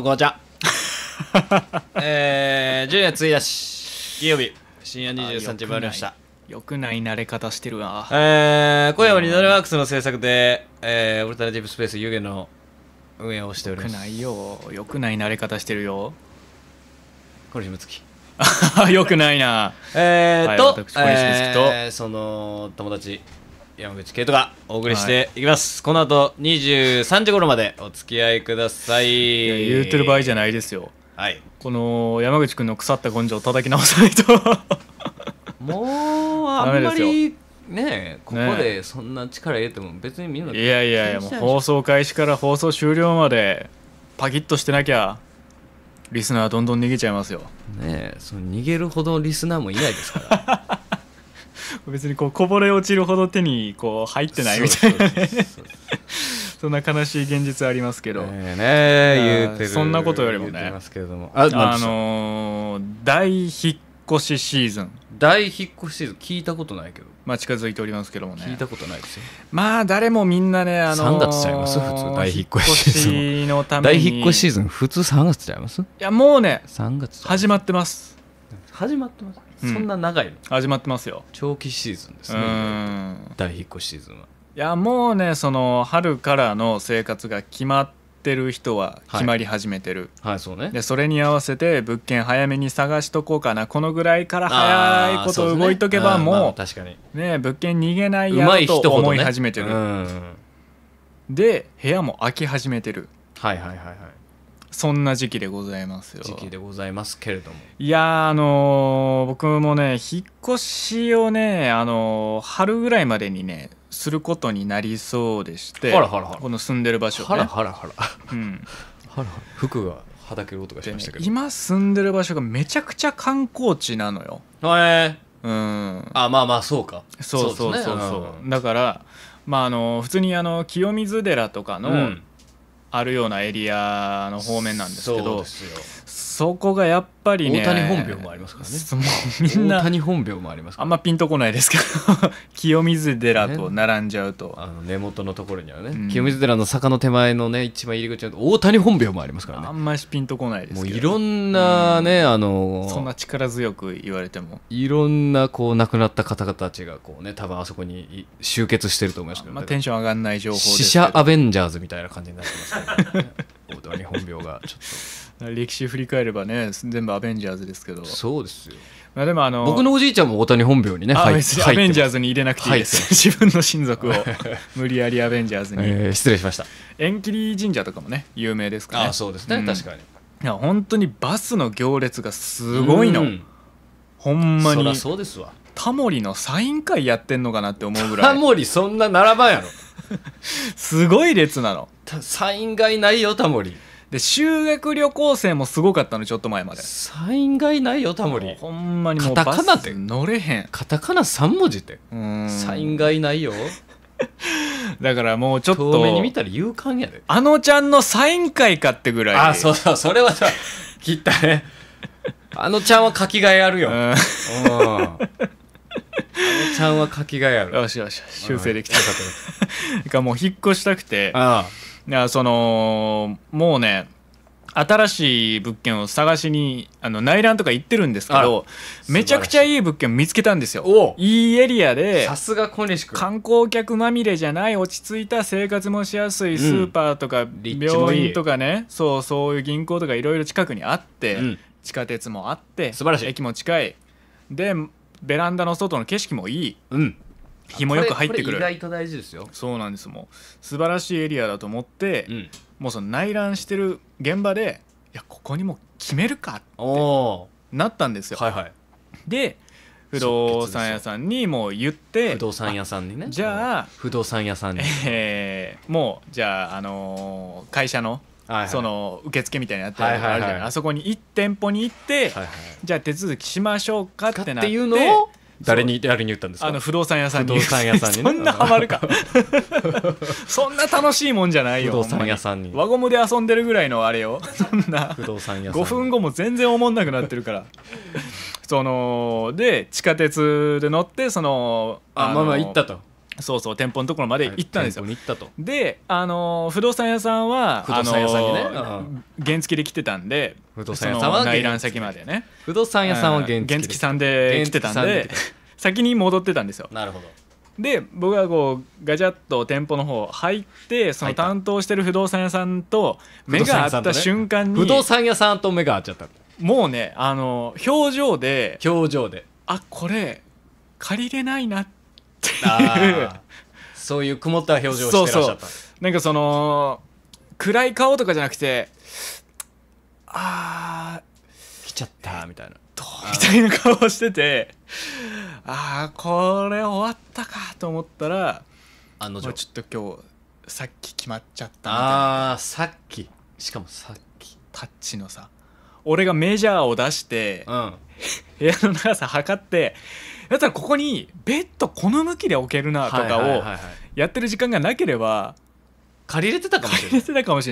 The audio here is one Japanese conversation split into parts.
うこちゃ えー、10月1日金曜日深夜23時回りましたよくない慣れ方してるわえー、今夜はリドルワークスの制作で、えー、オルタナティブスペース湯気の運営をしておりますよくないよよくない慣れ方してるよこれひムつきよ くないなえーと,、はい、とえー、その友達山口圭人がお送りしていきます、はい、この後23時頃までお付き合いくださいい言うてる場合じゃないですよはいこの山口君の腐った根性を叩き直さないともう あんまりねここでそんな力入れても別にみんな、ね、いやいやいやもう放送開始から放送終了までパキッとしてなきゃリスナーどんどん逃げちゃいますよねその逃げるほどリスナーもいないですから 別にこうこぼれ落ちるほど手にこう入ってないみたいなそんな悲しい現実ありますけど、ね言うてそんなことよりもねあの大引っ越しシーズン大引っ越しシーズン聞いたことないけどまあ近づいておりますけどもね聞いたことないですよまあ誰もみんなねあの3月ちゃいます普通大引っ越しシーズンのために大引っ越しシーズン普通3月ちゃいますいやもうね3月始まってます始まってますそんな長いの、うん、始まってますよ長期シーズンですね大引っ越しシーズンはいやもうねその春からの生活が決まってる人は決まり始めてる、はい、はい、そうね、でそれに合わせて物件早めに探しとこうかなこのぐらいから早いこと動いとけばもう、ね、確かにね物件逃げないやろと思い始めてる、ね、で部屋も空き始めてるはいはいはいはいそんな時期でございますよ時期でございますけれどもいやあのー僕もね引っ越しをね、あのー春ぐらいまでにねすることになりそうでしてあらあらあらこの住んでる場所ねハラハラハラうんハラハラ服がはだける音がしましたけど、今住んでる場所がめちゃくちゃ観光地なのよえーうんあまあまあそうかそうそうそうそう、だからまああの普通にあの清水寺とかの、うんあるようなエリアの方面なんですけどそこがやっぱりね大谷本病もありますからね大谷本病もありますあんまピンとこないですけど清水寺と並んじゃうと、あの根元のところにはね、うん、清水寺の坂の手前のね一番入り口の大谷本病もありますからねあんまりピンとこないですけど、もういろんなね、うん、あのそんな力強く言われてもいろんなこう亡くなった方々たちがこうね多分あそこに集結してると思いますけど、まあ、テンション上がんない情報死者アベンジャーズみたいな感じになってますけど、ね、大谷本病がちょっと歴史振り返ればね全部アベンジャーズですけどそうですよまあでもあの僕のおじいちゃんも大谷本名にねアベンジャーズに入れなくていいです、自分の親族を無理やりアベンジャーズに、えー、失礼しました縁切り神社とかもね有名ですから、ね、あそうですね、うん、確かにいや本当にバスの行列がすごいの、ん、ほんまにそそうですわタモリのサイン会やってんのかなって思うぐらいタモリそんな並ばんやろ すごい列なのサイン会ないよタモリで修学旅行生もすごかったのちょっと前までサインがいないよタモリほんまにもうカタカナで乗れへんカタカナ3文字ってがいないよ だからもうちょっと遠目に見たら勇敢やであのちゃんのサイン会かってぐらいあそうそうそれはさ切ったねあのちゃんは書き換えあるよ、うん、あのちゃんは書き換えあるよしよし修正できたかった かもう引っ越したくてああやそのもうね新しい物件を探しにあの内覧とか行ってるんですけどめちゃくちゃいい物件見つけたんですよいいエリアでさすが小西君観光客まみれじゃない落ち着いた生活もしやすいスーパーとか病院とかね、そうそういう銀行とかいろいろ近くにあって、うん、地下鉄もあって素晴らしい駅も近いでベランダの外の景色もいい、うん、日もよく入ってくる意外と大事ですよそうなんですもう素晴らしいエリアだと思って、うん、もうその内覧してる現場でいやここにも決めるかってなったんですよ、はいはい、で不動産屋さんにもう言って不動産屋さんにねじゃあ不動産屋さんに、えー、もうじゃあ、あのー、会社のはいその受付みたいなやつあるじゃない、はいはいはい、あそこに1店舗に行って、はいはい、じゃあ手続きしましょうかってなっていうのを誰に誰に言ったんですかあの不動産屋さんに不動産屋さんに、ね、そんなハマるか そんな楽しいもんじゃないよ不動産屋さんに輪ゴムで遊んでるぐらいのあれよそんな不動産屋さん5分後も全然おもんなくなってるからそので地下鉄で乗ってそのあまあまあ行ったとそうそう店舗のところまで行ったんですよ、行ったとであの不動産屋さんは不動産屋さんにね、あの原付で来てたんで不動産屋さんは内覧先までね不動産屋さんは原付原付さんで来てたんで先に戻ってたんですよなるほどで僕はこうガチャッと店舗の方入ってその担当してる不動産屋さんと目が合った瞬間に、不動産屋さんと目が合っちゃったもうねあの表情で表情であこれ借りれないなってっていうそういう曇った表情をしてらっしゃったそうそうなんかその暗い顔とかじゃなくてあー来ちゃったみたいなどうみたいな顔しててああこれ終わったかと思ったらあのちょっと今日さっき決まっちゃったみたいなあさっきしかもさっきタッチのさ俺がメジャーを出して、うん、部屋の長さ測ってやったらここにベッドこの向きで置けるなとかをやってる時間がなければ借りれてたかもしれ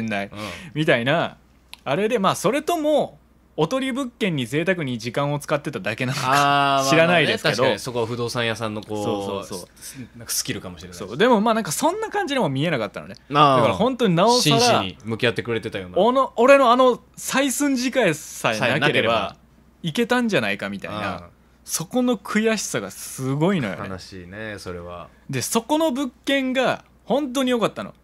ない、うん、みたいなあれでまあそれともおとり物件に贅沢に時間を使ってただけなのか 知らないですけど、まあね、そこは不動産屋さんのこうそうそうそうなんかスキルかもしれないでもまあなんかそんな感じにも見えなかったのねだから本当になおさら真摯に向き合ってくれてたようなおの俺のあの採寸次回さえなければいけたんじゃないかみたいなそこの悔しさがすごいのよね悲しいねそれはでそこの物件が本当に良かったの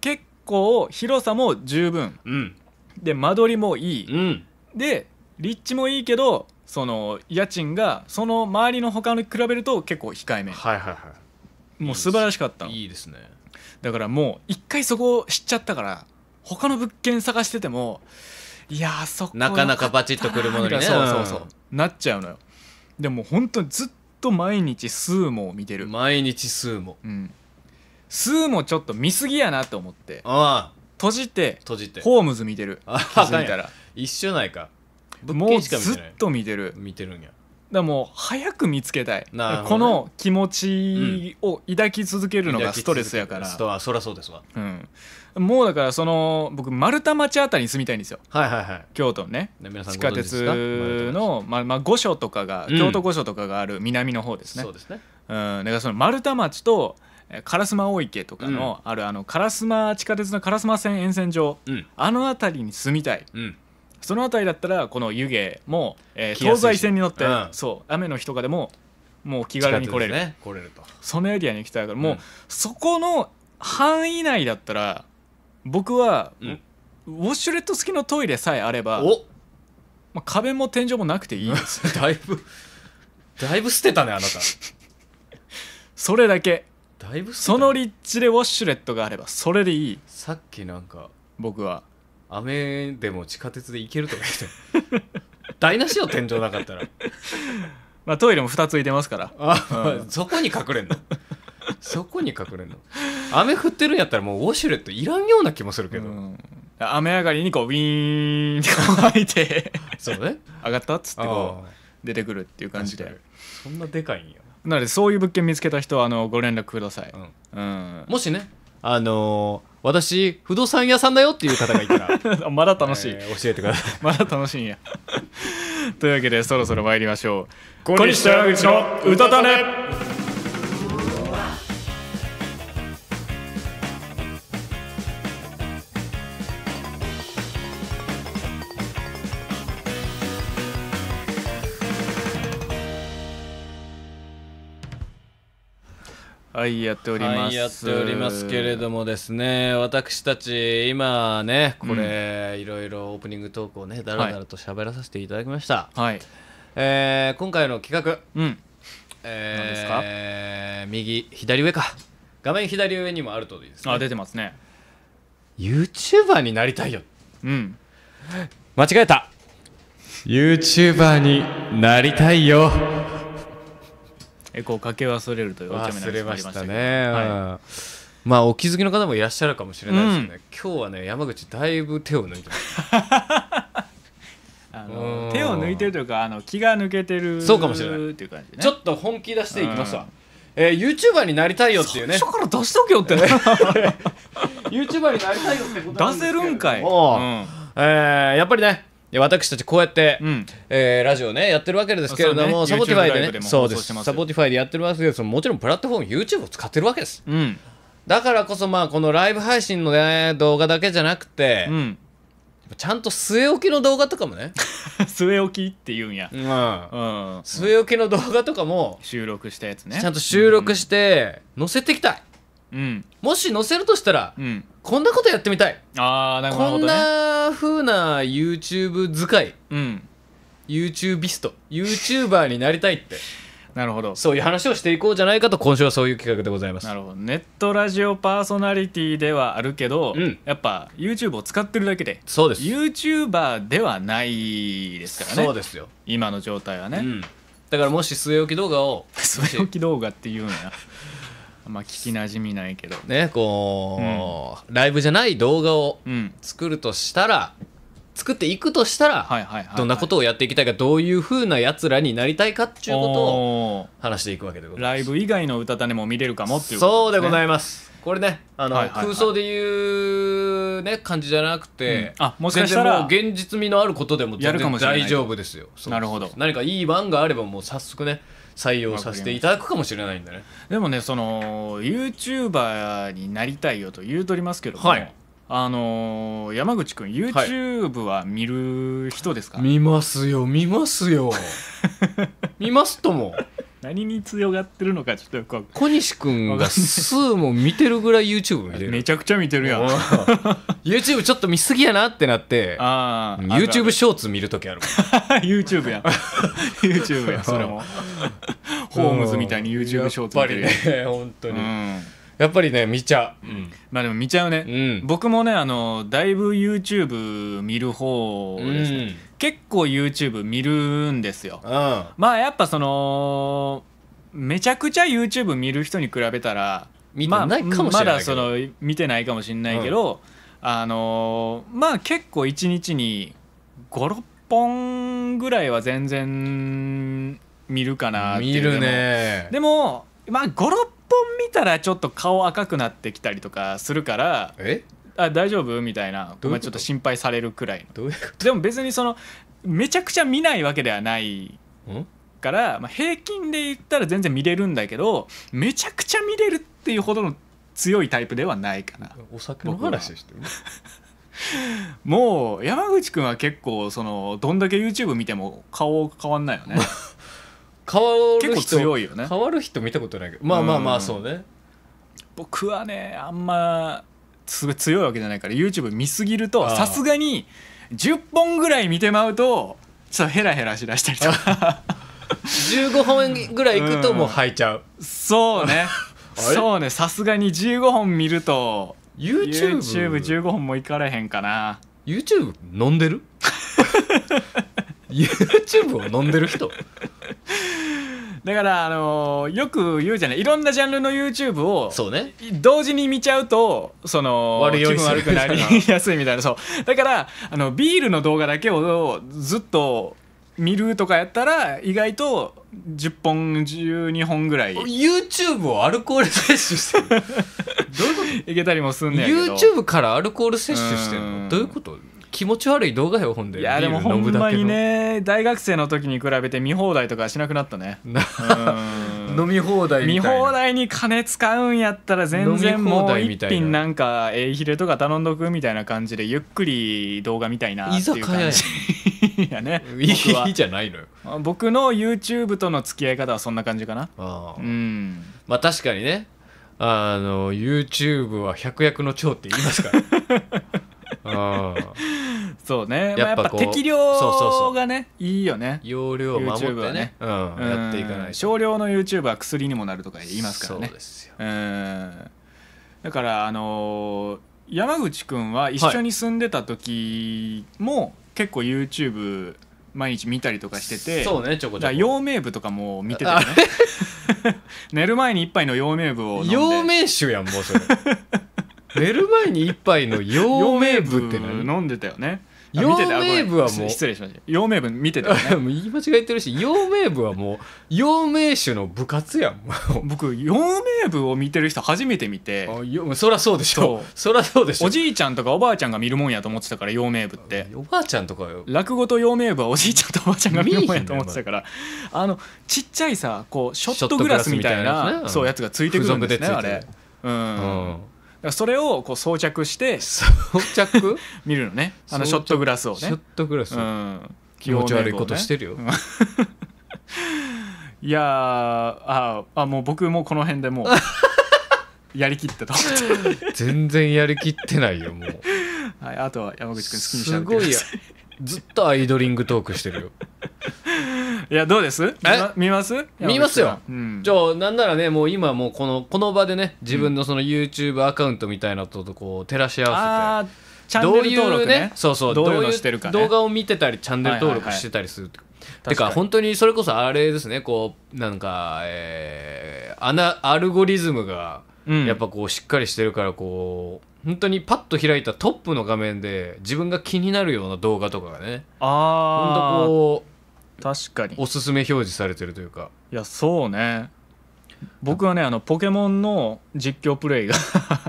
結構広さも十分、うん、で間取りもいい、うんで立地もいいけどその家賃がその周りの他の比べると結構控えめ、はいはいはいもう素晴らしかったいいですねだからもう一回そこを知っちゃったから他の物件探しててもいやーそこなかなかバチッとくるものにねそうそうそう、うん、なっちゃうのよでも本当にずっと毎日スーモを見てる毎日スーモうんスーモちょっと見すぎやなと思ってああ閉じて閉じてホームズ見てる気づいたら一緒ないかもうずっと見てる見てるんやだもう早く見つけたい、ね、この気持ちを抱き続けるのがストレスやから、そりゃそうですわ、うん、もうだからその僕丸太町あたりに住みたいんですよ、はいはいはい、京都のね地下鉄の、まあまあ、御所とかが、うん、京都御所とかがある南の方ですね、そうですね、うん、だからその丸太町と烏丸大池とかの、あるあの烏丸地下鉄の烏丸線沿線上、あの辺りに住みたい、その辺りだったらこの湯気も、えー、東西線に乗って、そう雨の日とかでももう気軽に来れる,、ね、来れるとそのエリアに行きたいからもう、そこの範囲内だったら僕は、ウォッシュレット付きのトイレさえあればまあ、壁も天井もなくていいです だいぶだいぶ捨てたねあなた それだけだいぶその立地でウォッシュレットがあればそれでいいさっきなんか僕は雨でも地下鉄で行けるとか言って 台無しよ天井なかったら まあトイレも2ついてますからあ、うん、そこに隠れんのそこに隠れんの雨降ってるんやったらもうウォッシュレットいらんような気もするけど、うん、雨上がりにこうウィーンって乾いてそうね上がったっつってこう出てくるっていう感じでそんなでかいんやなのでそういう物件見つけた人はあのご連絡ください、うんうん、もしねあのー私不動産屋さんだよっていう方がいたら まだ楽しい、えー、教えてください まだ楽しいんや というわけでそろそろ参りましょう小西ん寺口のたねはいやっております、はい、やっておりますけれどもですね私たち今ねこれ、いろいろオープニングトークをねだらだらと喋らさせていただきました、はい、えー、今回の企画、うんえー、何ですか、右左上か画面左上にもあるとです、ね、あ出てますね YouTuber になりたいようん間違えた YouTuber になりたいよエコをかけ忘れるというお茶目なましたね、はい、まあお気づきの方もいらっしゃるかもしれないですけどね、うん、今日はね山口だいぶ手を抜いてます あの手を抜いてるというかあの気が抜けてるそうかもしれないっていう感じ、ね、ちょっと本気出していきました、うん、えー、YouTuber になりたいよっていうね最初から出しとけよってね YouTuber になりたいよってこと出せるんかい、うん、えー、やっぱりねで私たちこうやって、うん、えー、ラジオねやってるわけですけれども、ね、サポティファイでねそうですサポティファイでやってるわけですもちろんプラットフォーム YouTube を使ってるわけです、うん、だからこそまあこのライブ配信の、ね、動画だけじゃなくて、うんちゃんと据え置きの動画とかもね 据え置きって言うんや、うん、うん、据え置きの動画とかも収録したやつねちゃんと収録して載せていきたい、うん、もし載せるとしたら、うん、こんなことやってみたいあなるほど、ね、こんな風な YouTube 使い、うん、y o u t u b i スト YouTuber になりたいって なるほどそういう話をしていこうじゃないかと今週はそういう企画でございますなるほどネットラジオパーソナリティではあるけど、うん、やっぱ YouTube を使ってるだけでそうです YouTuber ではないですからねそうですよ今の状態はね、うん、だからもし据え置き動画を 据え置き動画っていうのや あんま聞きなじみないけどねこう、ライブじゃない動画を作るとしたら、作っていくとしたら、どんなことをやっていきたいかどういうふうなやつらになりたいかっていうことを話していくわけでございライブ以外の歌種も見れるかもっていうそうでございますこれねあの、はいはいはい空想でいうね感じじゃなくて、うんあもしかしたらもう現実味のあることでも全然大丈夫ですよなるほど何かいい番があればもう早速ね採用させていただくかもしれないんでねでもねその YouTuber になりたいよと言うとりますけども、はい、あのー、山口君 YouTube は見る人ですか、はい、見ますよ見ますよ見ますとも何に強がってるのかちょっとよく小西君がスーも見てるぐらい YouTube 見てるめちゃくちゃ見てるやん YouTube ちょっと見すぎやなってなってあ YouTube ショーツ見る時ある YouTube やん YouTube やそれも ホームズみたいに YouTube ショーツ見てるやっぱりね本当に、うんやっぱりね見ちゃう、うん、まあでも見ちゃうね、うん、僕もねあのだいぶ YouTube 見る方ですね、うん結構 YouTube 見るんですよ。うん、まあやっぱそのめちゃくちゃ YouTube 見る人に比べたら見てないかもしれないまだその見てないかもしれないけど、うん、あのー、まあ結構1日に56本ぐらいは全然見るかなっていう見るねでもまあ56本見たらちょっと顔赤くなってきたりとかするからえあ大丈夫みたいなちょっと心配されるくらいでも別にそのめちゃくちゃ見ないわけではないから、まあ、平均で言ったら全然見れるんだけどめちゃくちゃ見れるっていうほどの強いタイプではないかなお酒の話してるもう山口君は結構そのどんだけ YouTube 見ても顔変わんないよね 変わる人結構強いよね変わる人見たことないけどまあまあまあそうね、僕はねあんますごい強いわけじゃないから YouTube 見すぎるとさすがに10本ぐらい見てまうとちょっとヘラヘラしだしたりとか15本ぐらいいくともう吐いちゃう、うん、そうねそうねさすがに15本見ると YouTube15 YouTube 本もいかれへんかな YouTube 飲んでる YouTube を飲んでる人だからあのよく言うじゃないいろんなジャンルの YouTube をそうね同時に見ちゃうとその悪気分悪くなり やすいみたいなそうだからあのビールの動画だけをずっと見るとかやったら意外と10本12本ぐらい YouTube をアルコール摂取してるどういうこと いけたりもすんねん YouTube からアルコール摂取してるのどういうこと気持ち悪い動画よほんでいやでもほんまにね大学生の時に比べて見放題とかしなくなったね飲み放題見放題に金使うんやったら全然もう一品なんかえいひれとか頼んどくみたいな感じでゆっくり動画見たいなっていう感じ やねいいじゃないのよ僕の YouTube との付き合い方はそんな感じかなうんまあ確かにねあの YouTube は百薬の長って言いますから そうね やっぱ,、まあ、適量がねいいよね容量を守ってねね、うん、やっていかない少量の YouTube は薬にもなるとか言いますからねそうですようんだからあのー、山口君は一緒に住んでた時も、結構 YouTube 毎日見たりとかしててそうねちょこちょこ陽明部とかも見てたよね 寝る前に一杯の陽明部を飲んで陽明酒やんもうそれ 寝る前に一杯の陽明部って何飲んでたよね陽明部はもう失礼しました陽明部見てたよ、ね、言い間違えてるし陽明部はもう陽明酒の部活やん僕陽明部を見てる人初めて見てそりゃそうでしょそりゃそうでしょおじいちゃんとかおばあちゃんが見るもんやと思ってたから陽明部っておばあちゃんとかよ落語と陽明部はおじいちゃんとおばあちゃんが見るもんやと思ってたからあのちっちゃいさこうショットグラスみたいな、ね、そうやつがついてくるんですねあれうん、うんそれをこう装着して装着見るのねあのショットグラスをねショットグラス、うん、気持ち悪いことしてるよ、いやああもう僕もこの辺でもう やりきったと全然やりきってないよもう、はい、あとは山口君好きにしてすごいずっとアイドリングトークしてるよいやどうです見ます見ますよ、うん、じゃあなんならねもう今もうこのこの場でね自分のその YouTube アカウントみたいなとこう照らし合わせて、チャンネル登録ね、ね、そうそうどういう動画を見てたりチャンネル登録してたりする、はいはい、てか本当にそれこそあれですねこうなんか、えー、アナアルゴリズムがやっぱこうしっかりしてるからこう、本当にパッと開いたトップの画面で自分が気になるような動画とかがねああこう確かにおすすめ表示されてるというかいやそうね僕はねあのポケモンの実況プレイが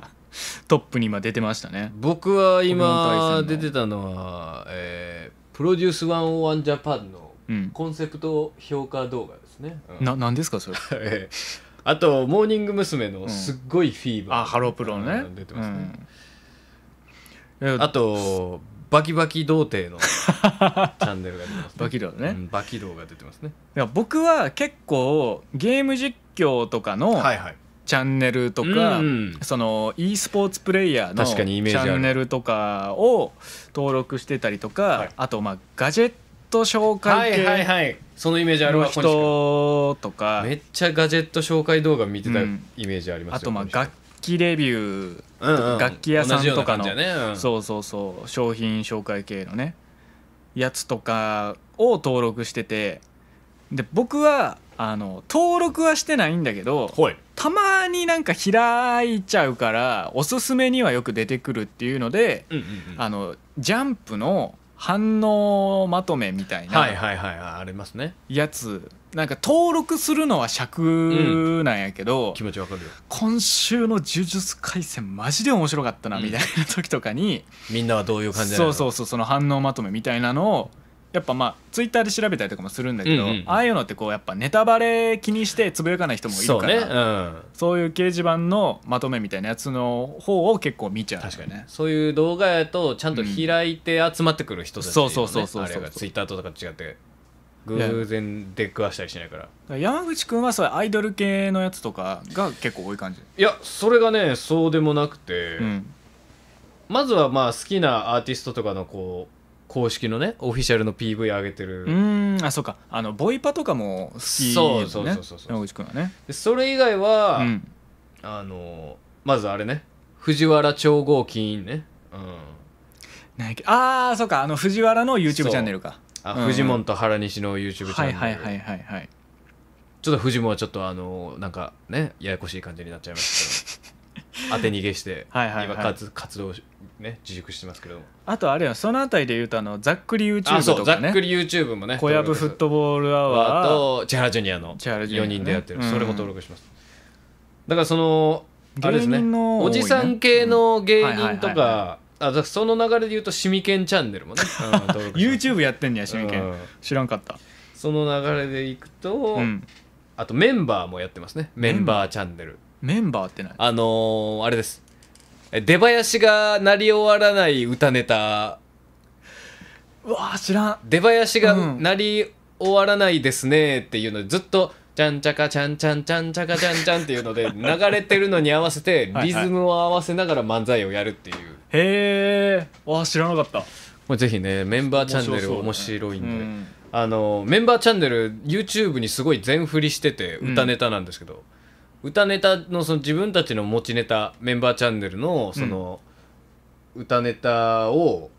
トップに今出てましたね僕は今出てたのは、えー、プロデュース101ジャパンのコンセプト評価動画ですね、うん、な何ですかそれ、えあとモーニング娘。のすっごいフィーバー、あハロープロね出てますね、あとバキバキ童貞の チャンネルが出てます、ね、バキ童ね、うん、バキが出てますねいや僕は結構ゲーム実況とかの、はいはい、チャンネルとか、うん、その e スポーツプレイヤーのチャンネルとかを登録してたりとか、はい、あとまあガジェット紹は介いはいはいそのイメージあるわ人とか、めっちゃガジェット紹介動画見てたイメージありますよあとまあ楽器レビュー、うんうん楽器屋さんとかの、ねうんそうそうそう商品紹介系のねやつとかを登録しててで僕はあの登録はしてないんだけどたまになんか開いちゃうからおすすめにはよく出てくるっていうので、うんうんうんあのジャンプの反応まとめみたいなはいはいはいありますねやつなんか登録するのは尺なんやけど、うん、気持ちわかるよ今週の「呪術廻戦」マジで面白かったなみたいな時とかに、うん、みんなはどういう感じなのそうそうそうその反応まとめみたいなのをやっぱまあツイッターで調べたりとかもするんだけど、うんうん、ああいうのってこうやっぱネタバレ気にしてつぶやかない人もいるからそう、ねうん、そういう掲示板のまとめみたいなやつの方を結構見ちゃう、ね、確かにねそういう動画やとちゃんと開いて集まってくる人たち、ねうん、そうそうそうそうそうツイッターとか違って偶然出くわしたりしないから、山口君はそうアイドル系のやつとかが結構多い感じいやそれがねそうでもなくて、うん、まずはまあ好きなアーティストとかのこう公式のねオフィシャルの PV 上げてるうんあそうかあのボイパとかも好きですねそうそうそうそう山口君はねでそれ以外は、うん、あのまずあれね藤原超合金ね、うん、なんやああそうかあの藤原の YouTube チャンネルかあ、うん、フジモンと原西の YouTube チャンネルはいはいはいはいはいちょっとフジモンはちょっとあのなんかねややこしい感じになっちゃいましたけど 当て逃げして今活活動ね自粛してますけどあとあれやそのあたりで言うとあのざっくり YouTube とか、ね、ざっくり YouTube もね小籔フットボールアワーと千原ジュニアの4人でやってる、ね、それも登録します、うん、だからそのあれですね、ね、おじさん系の芸人とかあその流れで言うとシミケンチャンネルもね、う ん、YouTube やってんねやシミケン、知らんかったその流れでいくと、うん、あとメンバーもやってますねメンバーチャンネル、メンバーってないあのー、あれです出囃子が鳴り終わらない歌ネタうわ知らん出囃子が鳴り終わらないですねっていうのでずっと「ちゃんちゃかちゃんちゃんちゃんちゃかちゃんちゃん」っていうので 流れてるのに合わせてリズムを合わせながら漫才をやるっていうへえわ知らなかったもうぜひねメンバーチャンネル面白いんで、ねうん、あのメンバーチャンネル YouTube にすごい全振りしてて歌ネタなんですけど、うん歌ネタのその自分たちの持ちネタメンバーチャンネルのその、歌ネタを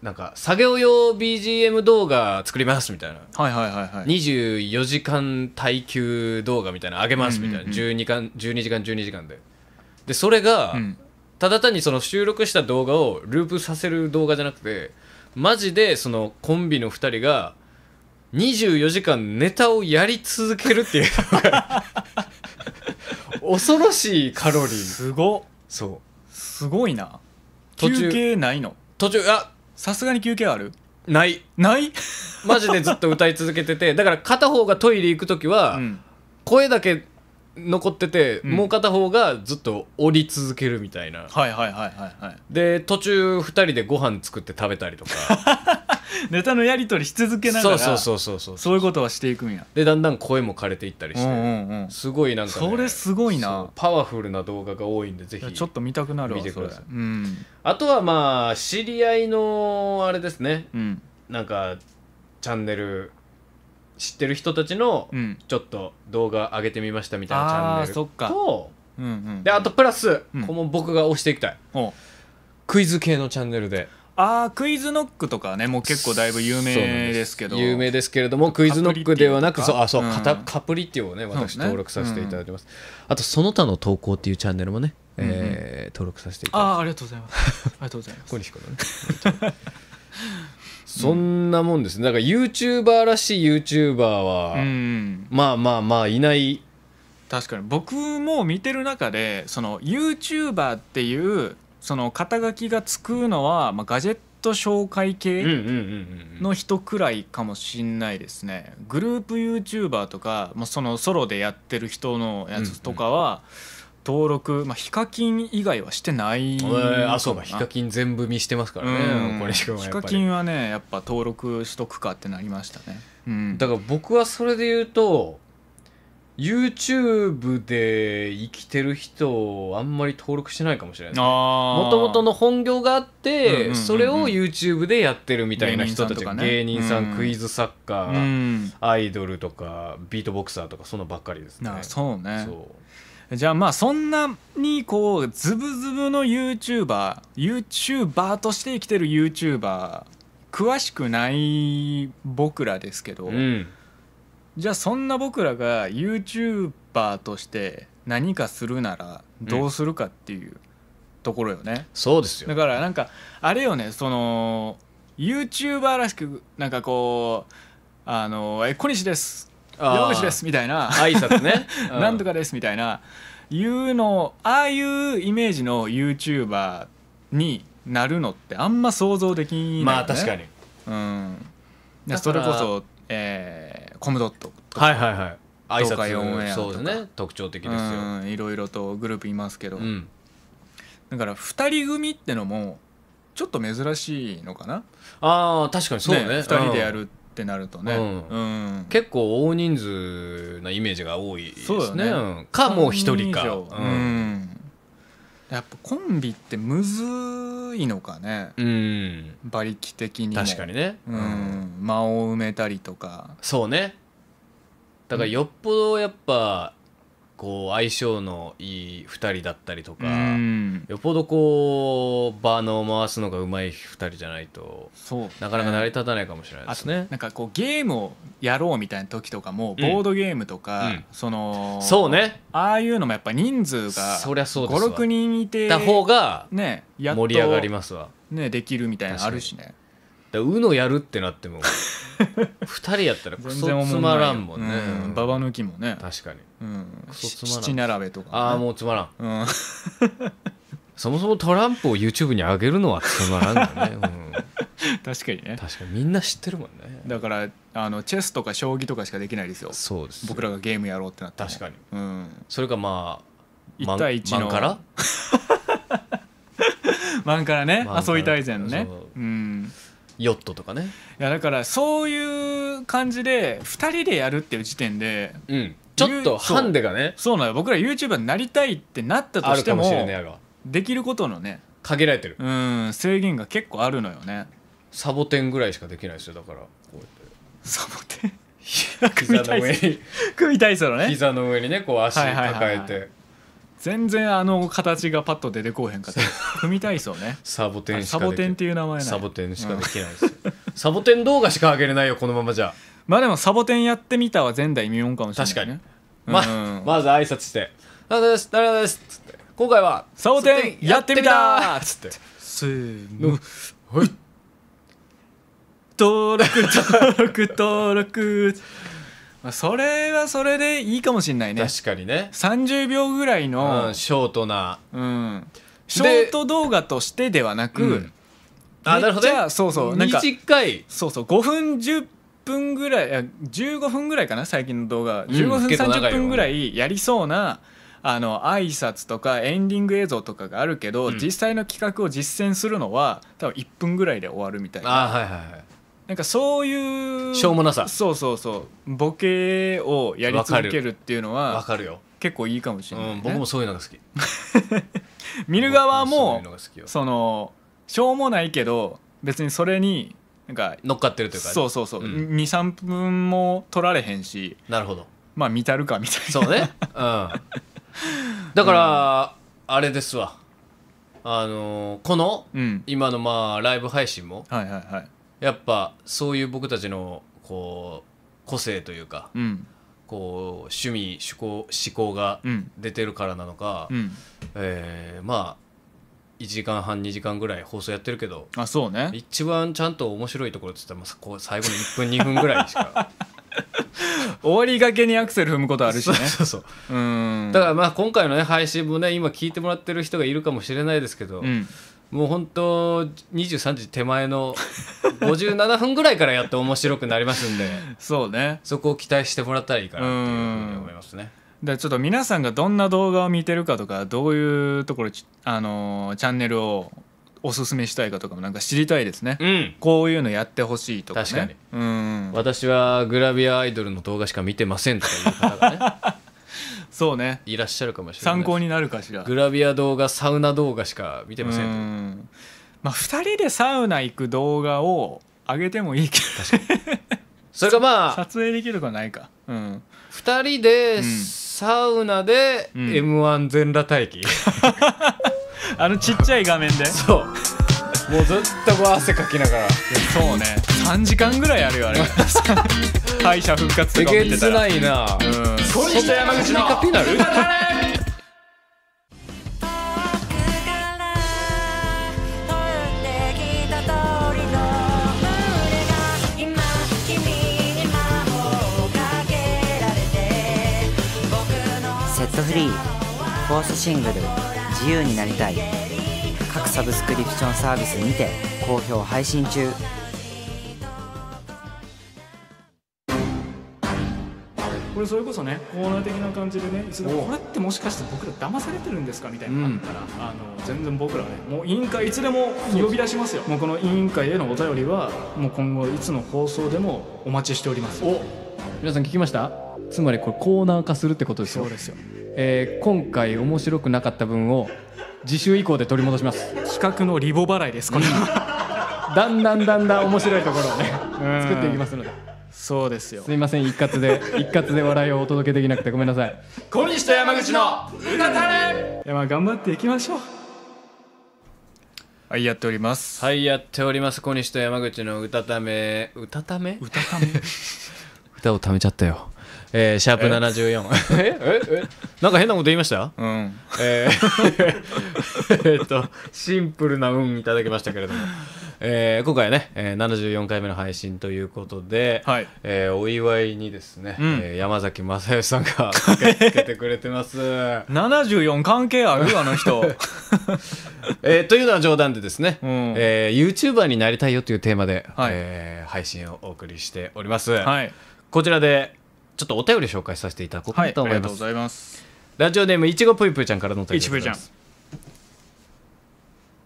なんか作業用 BGM 動画作りますみたいな、24時間耐久動画みたいな上げますみたいな、12, 間12時間12時間ででそれが、ただ単にその収録した動画をループさせる動画じゃなくてマジでそのコンビの2人が24時間ネタをやり続けるっていう恐ろしいカロリーすごそうすごいな途中休憩ないの途中あさすがに休憩あるないないマジでずっと歌い続けてて だから片方がトイレ行く時は声だけ残ってて、うんもう片方がずっと降り続けるみたいなはいはいはいはいはいで途中2人でご飯作って食べたりとか ネタのやり取りし続けながらそうそうそうそうそういうことはしていくんやでだんだん声も枯れていったりして、うんうんうん、すごいなんか、ね、それすごいなパワフルな動画が多いんでぜひちょっと見たくなるわ見てください、うん、あとはまあ知り合いのあれですね、うん、なんかチャンネル知ってる人たちのちょっと動画上げてみましたみたいなチャンネルと、うんうんうん、であとプラス、ここも僕が押していきたい、クイズ系のチャンネルでああクイズノックとかねもう結構だいぶ有名ですけど有名ですけれどもクイズノックではなくそうあそう、うん、カプリティをね私登録させていただいてます、ねうん、あとその他の投稿っていうチャンネルもね、うんえー、登録させていただいてああありがとうございます ありがとうございます小西君のねそんなもんですねだから YouTuber らしい YouTuber は、うん、まあまあまあいない確かに僕も見てる中でその YouTuber っていうその肩書きがつくのは、まあ、ガジェット紹介系の人くらいかもしんないですねグループ YouTuber とか、まあ、そのソロでやってる人のやつとかは、登録、まあ、ヒカキン以外はしてないなあそうかヒカキン全部見してますからね、うん、ヒカキンはねやっぱ登録しとくかってなりましたね、うん、だから僕はそれで言うと YouTube で生きてる人あんまり登録してないかもしれないもともとの本業があって、うん、それを YouTube でやってるみたいな人たち芸人さん、ね、クイズ作家、うん、アイドルとかビートボクサーとかそのばっかりですねそうねじゃあまあそんなにこうズブズブの y o u t u b e r YouTuber として生きてる YouTuber 詳しくない僕らですけど、うんじゃあそんな僕らが YouTuber として何かするならどうするかっていうところよね、そうですよだからなんかあれよねその YouTuber らしくなんかこう「あのえ小西です山口です」みたいな挨拶ね「な、うんとかです」みたいないうのああいうイメージの YouTuber になるのってあんま想像できない、ね、まあ確かに、うん、それこそえーコムドットとか、はいはいはい挨とか拶円そうですね特徴的ですよ、うんいろいろとグループいますけど、うん、だから2人組ってのもちょっと珍しいのかな、ああ確かにそうね2人でやるってなるとね、うんうん、結構大人数なイメージが多いですねそうだねうんかもう一人か、ううんやっぱコンビってむずいのかね、うん、馬力的に確かにね、うん、間を埋めたりとかそうねだからよっぽどやっぱこう相性のいい2人だったりとかよっぽどこうバーの回すのがうまい2人じゃないとなかなか成り立たないかもしれないですね。なんかこうゲームをやろうみたいな時とかもボードゲームとか、うん、そのそうねああいうのもやっぱ人数が56人いてた方が、ね、盛り上がりますわ、ね、できるみたいなのあるしね。だから UNO やるってなっても 二人やったらクソつまらんもんねうんババ抜きもね確かにうんクソつまらん七並べとかねああもうつまらんうん そもそもトランプを YouTube に上げるのはつまらんね、う 確かにね確かにみんな知ってるもんねだからあのチェスとか将棋とかしかできないですよそうです僕らがゲームやろうってなった確かにうんそれかまあ1対1のマンカラからマンカラね遊び大全ねううんヨットとかねいやだからそういう感じで2人でやるっていう時点で、うん、ちょっとハンデがねそうなのよ僕ら YouTuber になりたいってなったとしてもできることのね限られてるうん制限が結構あるのよねサボテンぐらいしかできないですよだからこうやってサボテン膝の上に組体操のね膝の上にねこう足抱えて全然あの形がパッと出てこへんかった組体操ねサボテンサボテンっていう名前サボテンしかできないです、うん、サボテン動画しか上げれないよこのままじゃまあでもサボテンやってみたは前代未聞かもしれない、ね、確かに、うんま、まず挨拶して「ありがとうすあつって今回はサボテンやってみたっつってせーのはい登録登録登録それはそれでいいかもしれないね確かにね30秒ぐらいの、うん、ショートな、うん、ショート動画としてではなく、あなるほど、じゃあそうそうなんか短いそうそう5分10分ぐらい15分ぐらいかな最近の動画15分30分ぐらいやりそうな、あの挨拶とかエンディング映像とかがあるけど、うん、実際の企画を実践するのは多分1分ぐらいで終わるみたいな、はいはいはい、なんかそういうしょうもなさそうそうそうボケをやり続けるっていうのわはかるよ、結構いいかもしれない、ねん、僕もそういうのが好き 見る側もそううのそのしょうもないけど別にそれになんか乗っかってるというかそうそうそう、うん23分も取られへんしなるほどまあ見たるかみたいなそうねうん だから、あれですわあのこのうん今のまあライブ配信もはいはいはいやっぱそういう僕たちのこう個性というか、うん、こう趣味趣向思考が出てるからなのか、うん、えー、まあ1時間半2時間ぐらい放送やってるけどあそうね一番ちゃんと面白いところって言ったらこう最後の1分2分ぐらいしか 終わりがけにアクセル踏むことあるしねそうそうそううんだからまあ今回のね配信もね今聞いてもらってる人がいるかもしれないですけど、うん、もう本当23時手前の57分ぐらいからやって面白くなりますんでそうねそこを期待してもらったらいいかなというふうに思いますね。でちょっと皆さんがどんな動画を見てるかとかどういうところあのチャンネルをおすすめしたいかとかもなんか知りたいですね、うん、こういうのやってほしいとか、ね、確かに、うん、私はグラビアアイドルの動画しか見てませんとかいう方がねそうねいらっしゃるかもしれない参考になるかしらグラビア動画サウナ動画しか見てませんまあ2人でサウナ行く動画を上げてもいいけどそれかまあ 撮影できるかないかうん2人でサウナで m 1全裸待機、うん、あのちっちゃい画面でそうもうずっと汗かきながらそうね3時間ぐらいあるよあれ 敗者復活とか見てたらえげつないなうんそ山口の歌だねセットフリーフォースシングル「自由になりたい」各サブスクリプションサービスにて好評配信中これそれこそねコーナー的な感じでねいつでもこれってもしかして僕ら騙されてるんですかみたいなのがあったら、うん、あの全然僕らはねもう委員会いつでも呼び出しますよもうこの委員会へのお便りはもう今後いつの放送でもお待ちしておりますお皆さん聞きましたつまりこれコーナー化するってことですよそうですよ、えー、今回面白くなかった分を次週以降で取り戻します企画のリボ払いですこれはだんだんだんだん面白いところをね作っていきますので。そうですよすみません一括で 一括で笑いをお届けできなくてごめんなさい小西と山口の歌たれいや頑張っていきましょうはいやっておりますはいやっております小西と山口の歌ため歌ため歌ため 歌をためちゃったよえー、シャープ74えええなんか変なこと言いましたうんえー、えっとシンプルな運いただきましたけれどもえー、今回はね、えー、74回目の配信ということで、はい、えー、お祝いにですね、うん、えー、山崎雅義さんが駆けつけてくれてます74 関係ある あの人、えー、というのは冗談でですね、うん、えー、YouTuber になりたいよというテーマで、はい、えー、配信をお送りしております、はい、こちらでちょっとお便り紹介させていただこうかと思います、はい、ありがとうございますラジオネームいちごぷいぷいちゃんからのお便りです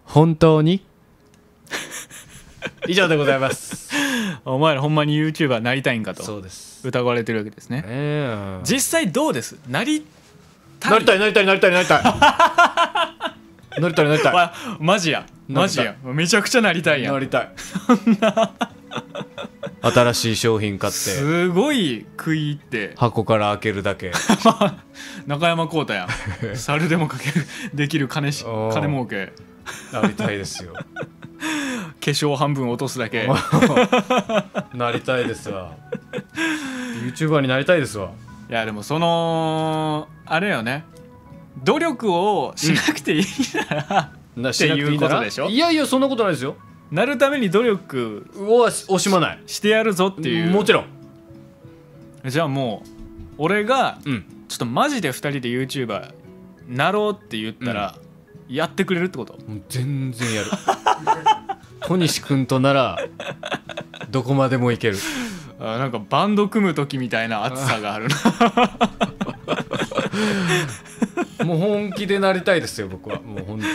本当に 以上でございますお前らほんまに YouTuber なりたいんかとそうです疑われてるわけですね、えー、実際どうですなりたいなりたいなりたいなりたいなりたいなりたいなりたい、ま、マジやマジやめちゃくちゃなりたいやんなりたい新しい商品買ってすごい食い入って箱から開けるだけ 中山浩太やん 猿でもかけるできる金し金儲けなりたいですよ化粧半分落とすだけ なりたいですわ YouTuber になりたいですわいやでもそのあれよね努力をしなくていいなら、うん、っていうことでしょいやいやそんなことないですよなるために努力を惜しまないしてやるぞっていうもちろんじゃあもう俺が、うん、ちょっとマジで2人で YouTuber なろうって言ったら、うんやってくれるってこともう全然やる小西 君とならどこまでもいけるあなんかバンド組む時みたいな熱さがあるな もう本気でなりたいですよ僕はもう本当に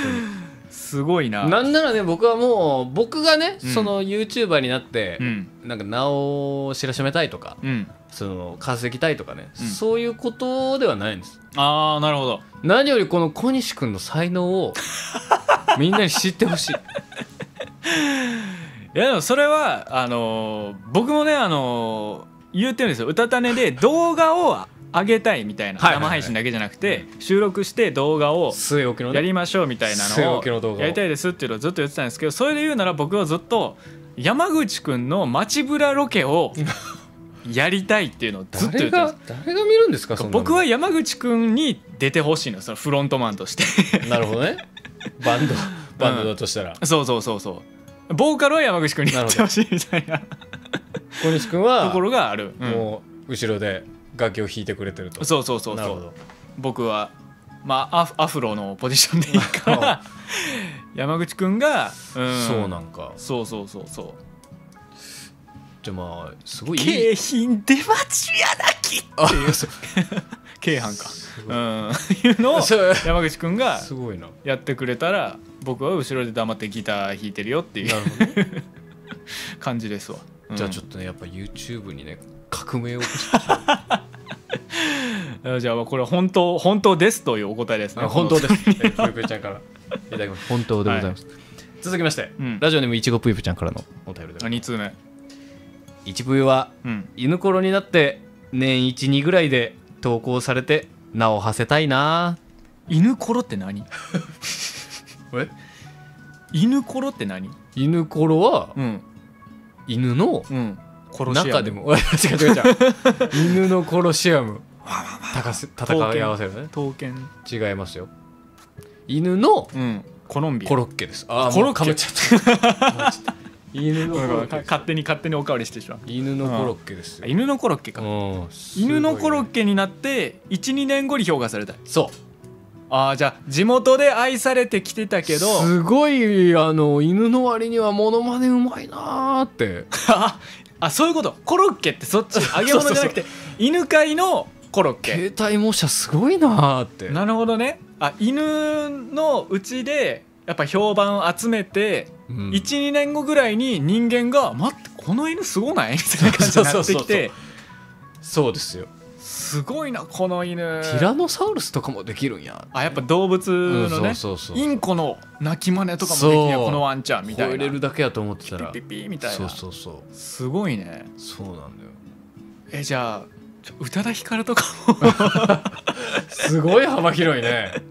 すごいななんならね僕はもう僕がね、うんその YouTuber になって、うんなんか名を知らしめたいとか、うんその稼ぎたいとかね、うんそういうことではないんですああなるほど何よりこの小西君の才能を みんなに知ってほしいいやでもそれはあのー僕もねあのー言ってるんですよ「うたた寝」で動画を上げたいみたいな生配信だけじゃなくて収録して動画をやりましょうみたいなのをやりたいですっていうのをずっと言ってたんですけどそれで言うなら僕はずっと山口くんの街ぶらロケを やりたいっていうのをずっと言ってま誰が見るんですか僕は山口くんに出てほしいのそのフロントマンとしてなるほどねバンドバンドだとしたら、うん、そうそうそうそうボーカルは山口くんにやってほしいみたいな小西くんはところがある、うん、もう後ろで楽器を弾いてくれてるとそうそうそうそう僕は、まあ、アフアフロのポジションでいいから 山口君が、うん、そうなんかそうそうそうそうでまあすごい景品出待ちやなきっていう 軽犯かうんいうのを 山口君がやってくれたら僕は後ろで黙ってギター弾いてるよっていう、ね、感じですわ、うじゃあちょっとねやっぱ YouTube にね革命を起こした じゃあこれ本当本当ですというお答えですね本当ですぷよぷよちゃんからいただきます本当でございます、はい、続きまして、うん、ラジオネームいちごぷよぷちゃんからのお便りで2通目いちぷよは、うん、犬頃になって年12ぐらいで投稿されて名を馳せたいな犬頃って何 え犬頃って何犬頃は、うん、犬の、うん殺し合う中でも 違う違う違う犬の殺し合う高せ戦い合わせるね刀剣違いますよ犬の、うん、コロンビコロッケですあコロッケ 犬の勝手に勝手におかわりしてしまう犬のコロッケです、犬のコロッケか、ね、犬のコロッケになって12年後に評価されたそうああじゃあ地元で愛されてきてたけどすごいあの犬の割にはモノマネうまいなーって あそういうことコロッケってそっち 揚げ物じゃなくて犬飼のコロッケ携帯模写すごいなってなるほどねあ犬のうちでやっぱ評判を集めて、うん、12年後ぐらいに人間が「待ってこの犬すごない?」みたいな感じになってきてそうですよすごいなこの犬ティラノサウルスとかもできるんやあやっぱ動物のねインコの鳴き真似とかもできるやこのワンちゃんみたいな入れるだけやと思ってたらピピピみたいなそうそうそうすごいねそうなんだよえじゃあ宇多田ヒカルとかも すごい幅広いね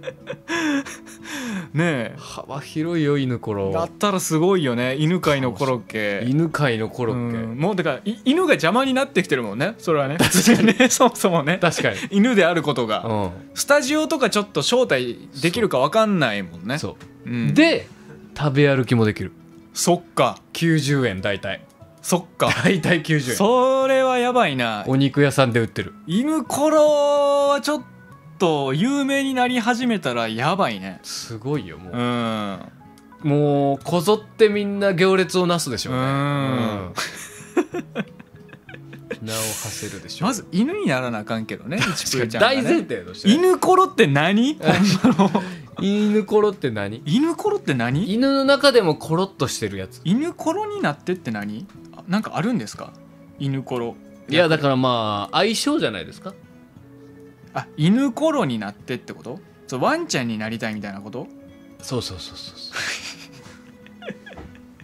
ね幅広いよ犬ころだったらすごいよね犬飼のコロッケ犬飼のコロッケ、うん、もうだから犬が邪魔になってきてるもんねそれはね確かにね そもそもね確かに犬であることが、うん、スタジオとかちょっと招待できるか分かんないもんねそう、うん、で食べ歩きもできるそっか90円大体そっか大体90円それはやばいなお肉屋さんで売ってる犬ころはちょっとと有名になり始めたらやばいねすごいよもう、うん、もうこぞってみんな行列をなすでしょうねうん名を馳せるでしょうまず犬にならなあかんけどねね、大前提として、犬ころって何 犬コロって何犬ころって何犬の中でもころっとしてるやつ犬ころになってって何なんかあるんですか犬ころいやだからまあ相性じゃないですかあ犬頃になってってことそうワンちゃんになりたいみたいなことそうそうそうそうそう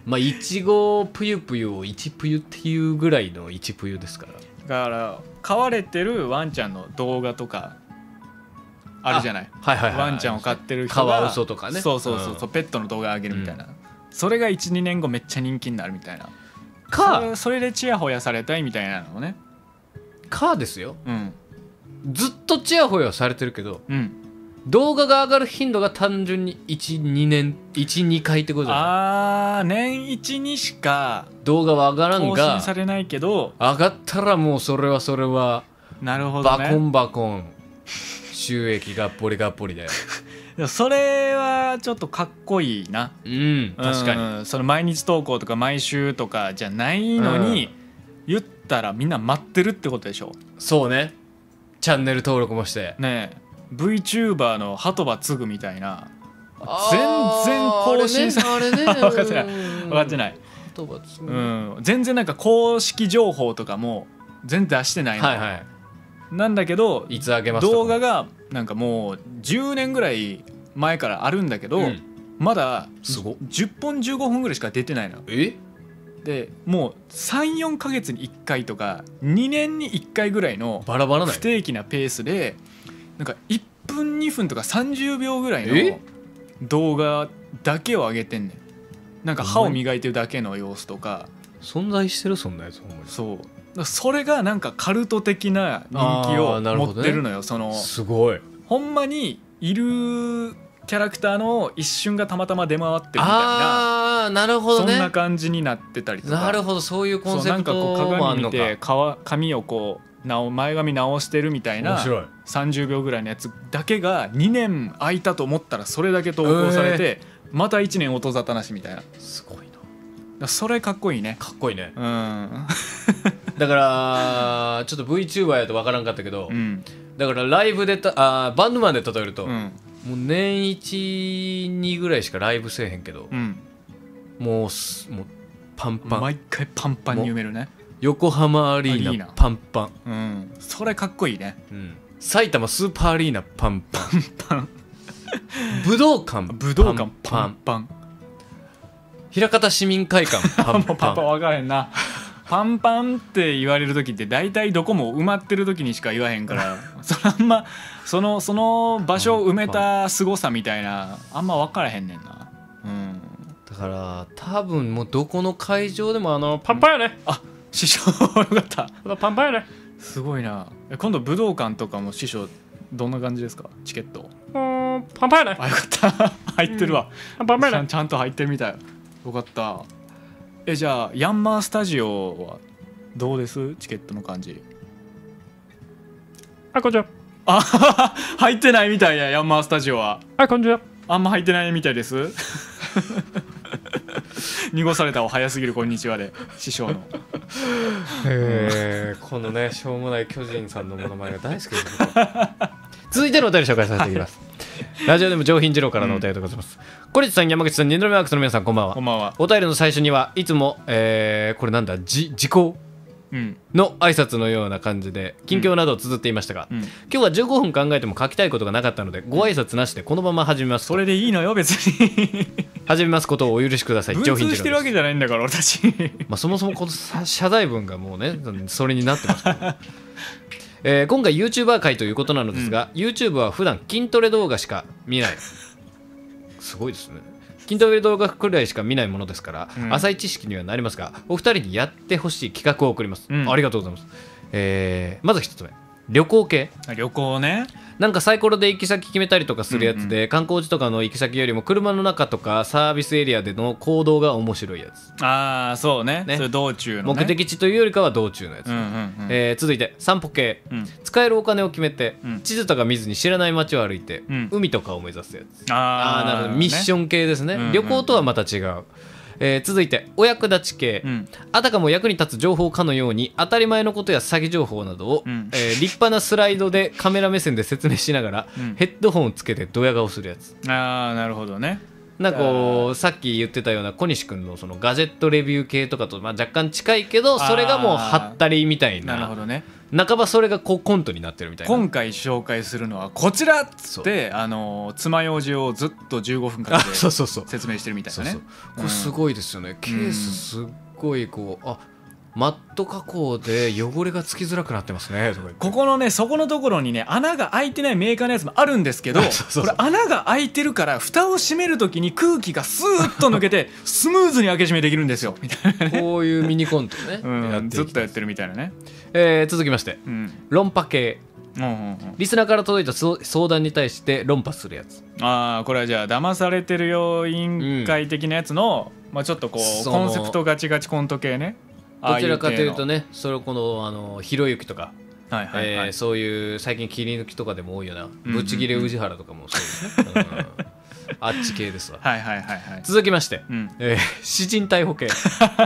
まあいちごぷゆぷゆをいちぷゆっていうぐらいのいちぷゆですからだから飼われてるワンちゃんの動画とかあるじゃない,、はいはい、はい、ワンちゃんを飼ってる人がカワウソとかねそうそうそうそう、ん、ペットの動画あげるみたいな、うん、それが12年後めっちゃ人気になるみたいなかそれでちやほやされたいみたいなのねかですよ、うん、ずっとちやほやされてるけど、うん、動画が上がる頻度が単純に12年12回ってことああ年12しか動画は上がらんが更新されないけど上がったらもうそれはそれはなるほど、ね、バコンバコン収益がっぽりがっぽりだよ それはちょっとかっこいいなうん確かに、うん、その毎日投稿とか毎週とかじゃないのに、うん、言ったらみんな待ってるってことでしょそうねチャンネル登録もしてね VTuber の鳩場つぐみたいな全然更新され、ねね、分 かってない分かってない、うん、全然なんか公式情報とかも全然出してないはいはい、なんだけどいつあげます動画がなんかもう10年ぐらい前からあるんだけど、うん、まだ10本15分ぐらいしか出てないのえでもう34か月に1回とか2年に1回ぐらいのバラバラ不定期なペースでなんか1分2分とか30秒ぐらいの動画だけを上げてんねんなんか歯を磨いてるだけの様子とか存在してるそんなやつほんまにそうそれがなんかカルト的な人気を持ってるのよ、ね、そのすごいほんまにいるキャラクターの一瞬がたまたま出回ってるみたいなあなるほど、ね、そんな感じになってたりとかなるほどそういうコンセプトかなんかこう鏡見てか髪をこうお前髪直してるみたいな30秒ぐらいのやつだけが2年空いたと思ったらそれだけ投稿されて、また1年音沙汰なしみたいなすごいなそれかっこいいねかっこいいねうんだからちょっと VTuber やと分からんかったけど、うん、だからライブでたあバンドマンで例えると、うんもう年12ぐらいしかライブせえへんけど、うん、もうすもうパンパン毎回パンパンに埋めるね横浜アリーナパンパン、うん、それかっこいいね、うん、埼玉スーパーアリーナパンパンパン武道館武道館パンパン枚方市民会館 パンパンパパ分からへんなパンパンって言われる時って大体どこも埋まってる時にしか言わへんからそのあんまそのその場所を埋めた凄さみたいなあんま分からへんねんなうんだから多分もうどこの会場でもあのパンパンやね、あ師匠よかったパンパンやねすごいな今度武道館とかも師匠どんな感じですかチケットうんパンパンやねあよかった入ってるわ、パンパンやね ちゃんと入ってるみたいよかったえじゃあヤンマースタジオはどうですチケットの感じあ、こんにちは。あ 入ってないみたいや、ヤンマースタジオは。はいこんにちは。あんま入ってないみたいです。濁されたお早すぎるこんにちはで師匠のえこのねしょうもない巨人さんのものまねが大好きです 続いてのお便り紹介させていただきます、はい、ラジオでも上品二郎からのお便りでございます、うん、小西さん山口さんニ度ルマークスの皆さんこんばんはこんばんはお便りの最初にはいつも、えー、これなんだじ時効の挨拶のような感じで近況などを綴っていましたが、うんうん、今日は15分考えても書きたいことがなかったのでご挨拶なしでこのまま始めますそれでいいのよ別に始めますことをお許しください上品してるわけじゃないんだから俺まあそもそもこの謝罪文がもうねそれになってますから、えー、今回 YouTuber 会ということなのですが、うん、YouTube は普段筋トレ動画しか見ないすごいですね筋トレ動画くらいしか見ないものですから、うん、浅い知識にはなりますがお二人にやってほしい企画を送ります、うん、ありがとうございます、えー、まず一つ目旅行系旅行ねなんかサイコロで行き先決めたりとかするやつで、うんうん、観光地とかの行き先よりも車の中とかサービスエリアでの行動が面白いやつああそうね、ね、それ道中の、ね、目的地というよりかは道中のやつ、うんうんうん、えー、続いて散歩系、うん、使えるお金を決めて、うん、地図とか見ずに知らない街を歩いて、海とかを目指すやつああなるほど、ね、ミッション系ですね、うんうん、旅行とはまた違う、えー、続いてお役立ち系、うん、あたかも役に立つ情報かのように当たり前のことや詐欺情報などを、うん、えー、立派なスライドでカメラ目線で説明しながら、うん、ヘッドホンをつけてドヤ顔するやつああなるほどねなんかこうさっき言ってたような小西君のそのガジェットレビュー系とかとまあ若干近いけどそれがもうはったりみたいななるほどね半ばそれがこうコントになってるみたいな今回紹介するのはこちらっつってあの爪楊枝をずっと15分間で説明してるみたいなねこれすごいですよね、ケースすっごいこうあマット加工で汚れがつきづらくなってますねここのねそこのところにね穴が開いてないメーカーのやつもあるんですけど これ穴が開いてるから蓋を閉めるときに空気がスーッと抜けて スムーズに開け閉めできるんですよみたいな、ね、こういうミニコントね、うん、ずっとやってるみたいなね、えー、続きまして、うん、論破系リスナーから届いた相談に対して論破するやつああこれはじゃあ騙されてるよ委員会的なやつの、うん、まあ、ちょっとこうコンセプトガチガチコント系ねどちらかというとねそれこのあのひろゆきとかえそういう最近切り抜きとかでも多いよな、ぶち切れ宇治原とかもそうですね、うあっち系ですわはいはいはいはい続きまして、うんえー人逮捕系、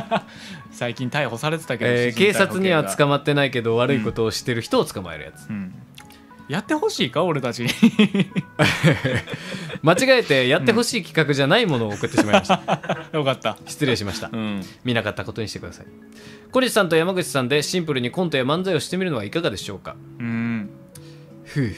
最近逮捕されてたけど、えー警察には捕まってないけど悪いことをしてる人を捕まえるやつ、うんやってほしいか俺たちに 間違えてやってほしい企画じゃないものを送ってしまいました、よかった失礼しました、うん、見なかったことにしてください小西さんと山口さんでシンプルにコントや漫才をしてみるのはいかがでしょうかうんふう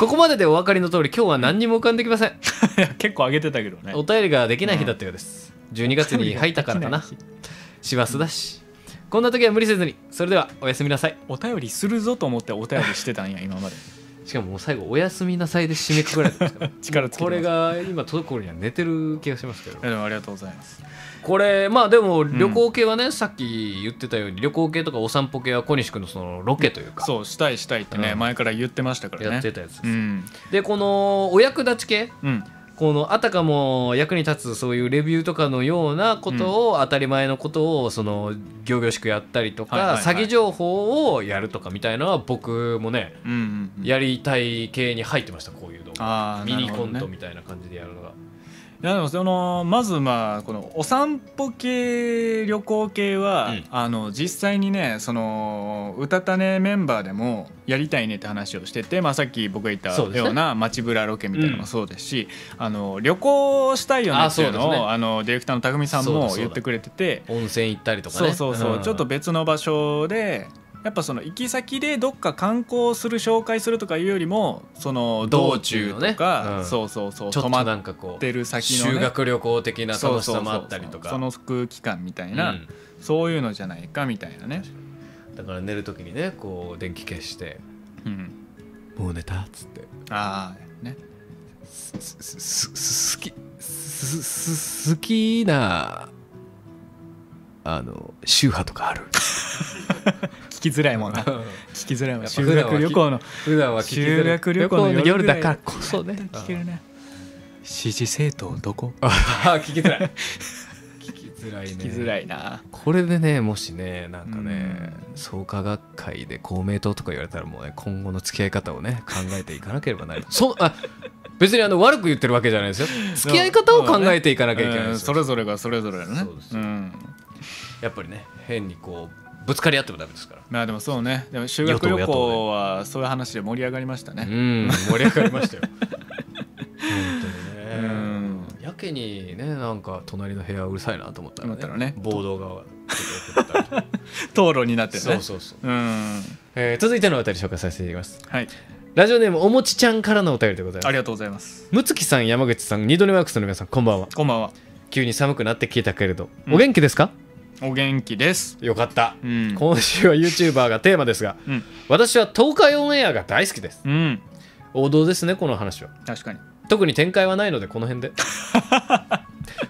ここまででお分かりの通り今日は何にも浮かんできません 結構上げてたけどねお便りができない日だったようです、うん、12月に入ったからかな 師走だし、こんな時は無理せずにそれではおやすみなさいお便りするぞと思ってお便りしてたんや今までしかももう最後「おやすみなさい」で締めくくられてますから 力つけてますこれが今届く頃には寝てる気がしますけどでもありがとうございますこれまあでも旅行系はね、さっき言ってたように旅行系とかお散歩系は小西君のそのロケというか、そうしたいしたいってね、うん前から言ってましたからねやってたやつです、うんでこのお役立ち系、うんこのあたかも役に立つそういうレビューとかのようなことを、当たり前のことをその行々しくやったりとか、詐欺情報をやるとかみたいなのは僕もね、やりたい系に入ってましたこういう動画ミニコントみたいな感じでやるのが。いやでもそのまずまあこのお散歩系旅行系は、うん、あの実際にねそのうたたねメンバーでもやりたいねって話をしてて、まあ、さっき僕が言ったような街ぶらロケみたいなのもそうですし、うん、あの旅行したいよねっていうのを、ね、あのディレクターの匠さんも言ってくれてて温泉行ったりとかねそうそうそう、うん、ちょっと別の場所でやっぱその行き先でどっか観光する紹介するとかいうよりもその道中とか、ねうん、そうそうそう泊まってる先の、ね、修学旅行的な楽しさもあったりとかその空気感みたいな、うん、そういうのじゃないかみたいなねだから寝る時にねこう電気消して「うん、もう寝た?」っつってああねすすす好きすす好きなあの宗派とかある聞きづらいもんな聞きづらいもん修学旅行の普段は修学旅行の夜だからこそね聞けるね支持政党どこああ聞きづらい聞きづらいね聞きづらいなこれでねもしねなんかね、うん、創価学会で公明党とか言われたらもうね今後の付き合い方をね考えていかなければならないそあ別にあの悪く言ってるわけじゃないですよ付き合い方を考えていかなきゃいけない、ねうん、それぞれがそれぞれね、うん、やっぱりね変にこうぶつかり合ってもダメですからまあでもそうねでも修学旅行はそういう話で盛り上がりましたねうん盛り上がりましたよ 本当にねやけにねなんか隣の部屋うるさいなと思ったらね暴動が討論になってねそうそうそう、うんえー、続いてのお便り紹介させていただきます、はい、ラジオネームおもちちゃんからのお便りでございますありがとうございますむつきさん山口さん二度寝ワークスの皆さんこんばんはこんばんは急に寒くなってきたけれど、うん、お元気ですか、お元気ですよかった、うん、今週は YouTuber がテーマですが、うん、私は東海オンエアが大好きです、うん、王道ですねこの話は確かに特に展開はないのでこの辺で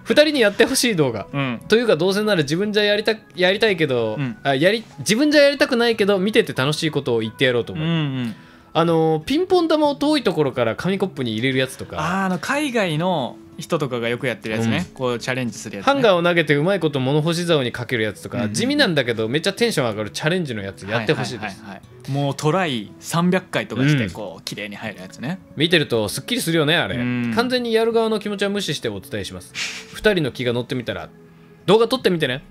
2 人にやってほしい動画、うん、というかどうせなら自分じゃやりたやりたいけど、うん、あやり自分じゃやりたくないけど見てて楽しいことを言ってやろうと思う、うんうん、あのピンポン玉を遠いところから紙コップに入れるやつとかあの海外の人とかがよくやってるやつね、うん、こうチャレンジするやつ、ね、ハンガーを投げてうまいこと物干し竿にかけるやつとか、うん、地味なんだけどめっちゃテンション上がるチャレンジのやつやってほしいです、はいもうトライ300回とかしてこう、綺麗に入るやつね見てるとすっきりするよねあれ、完全にやる側の気持ちは無視してお伝えします2人の気が乗ってみたら動画撮ってみてね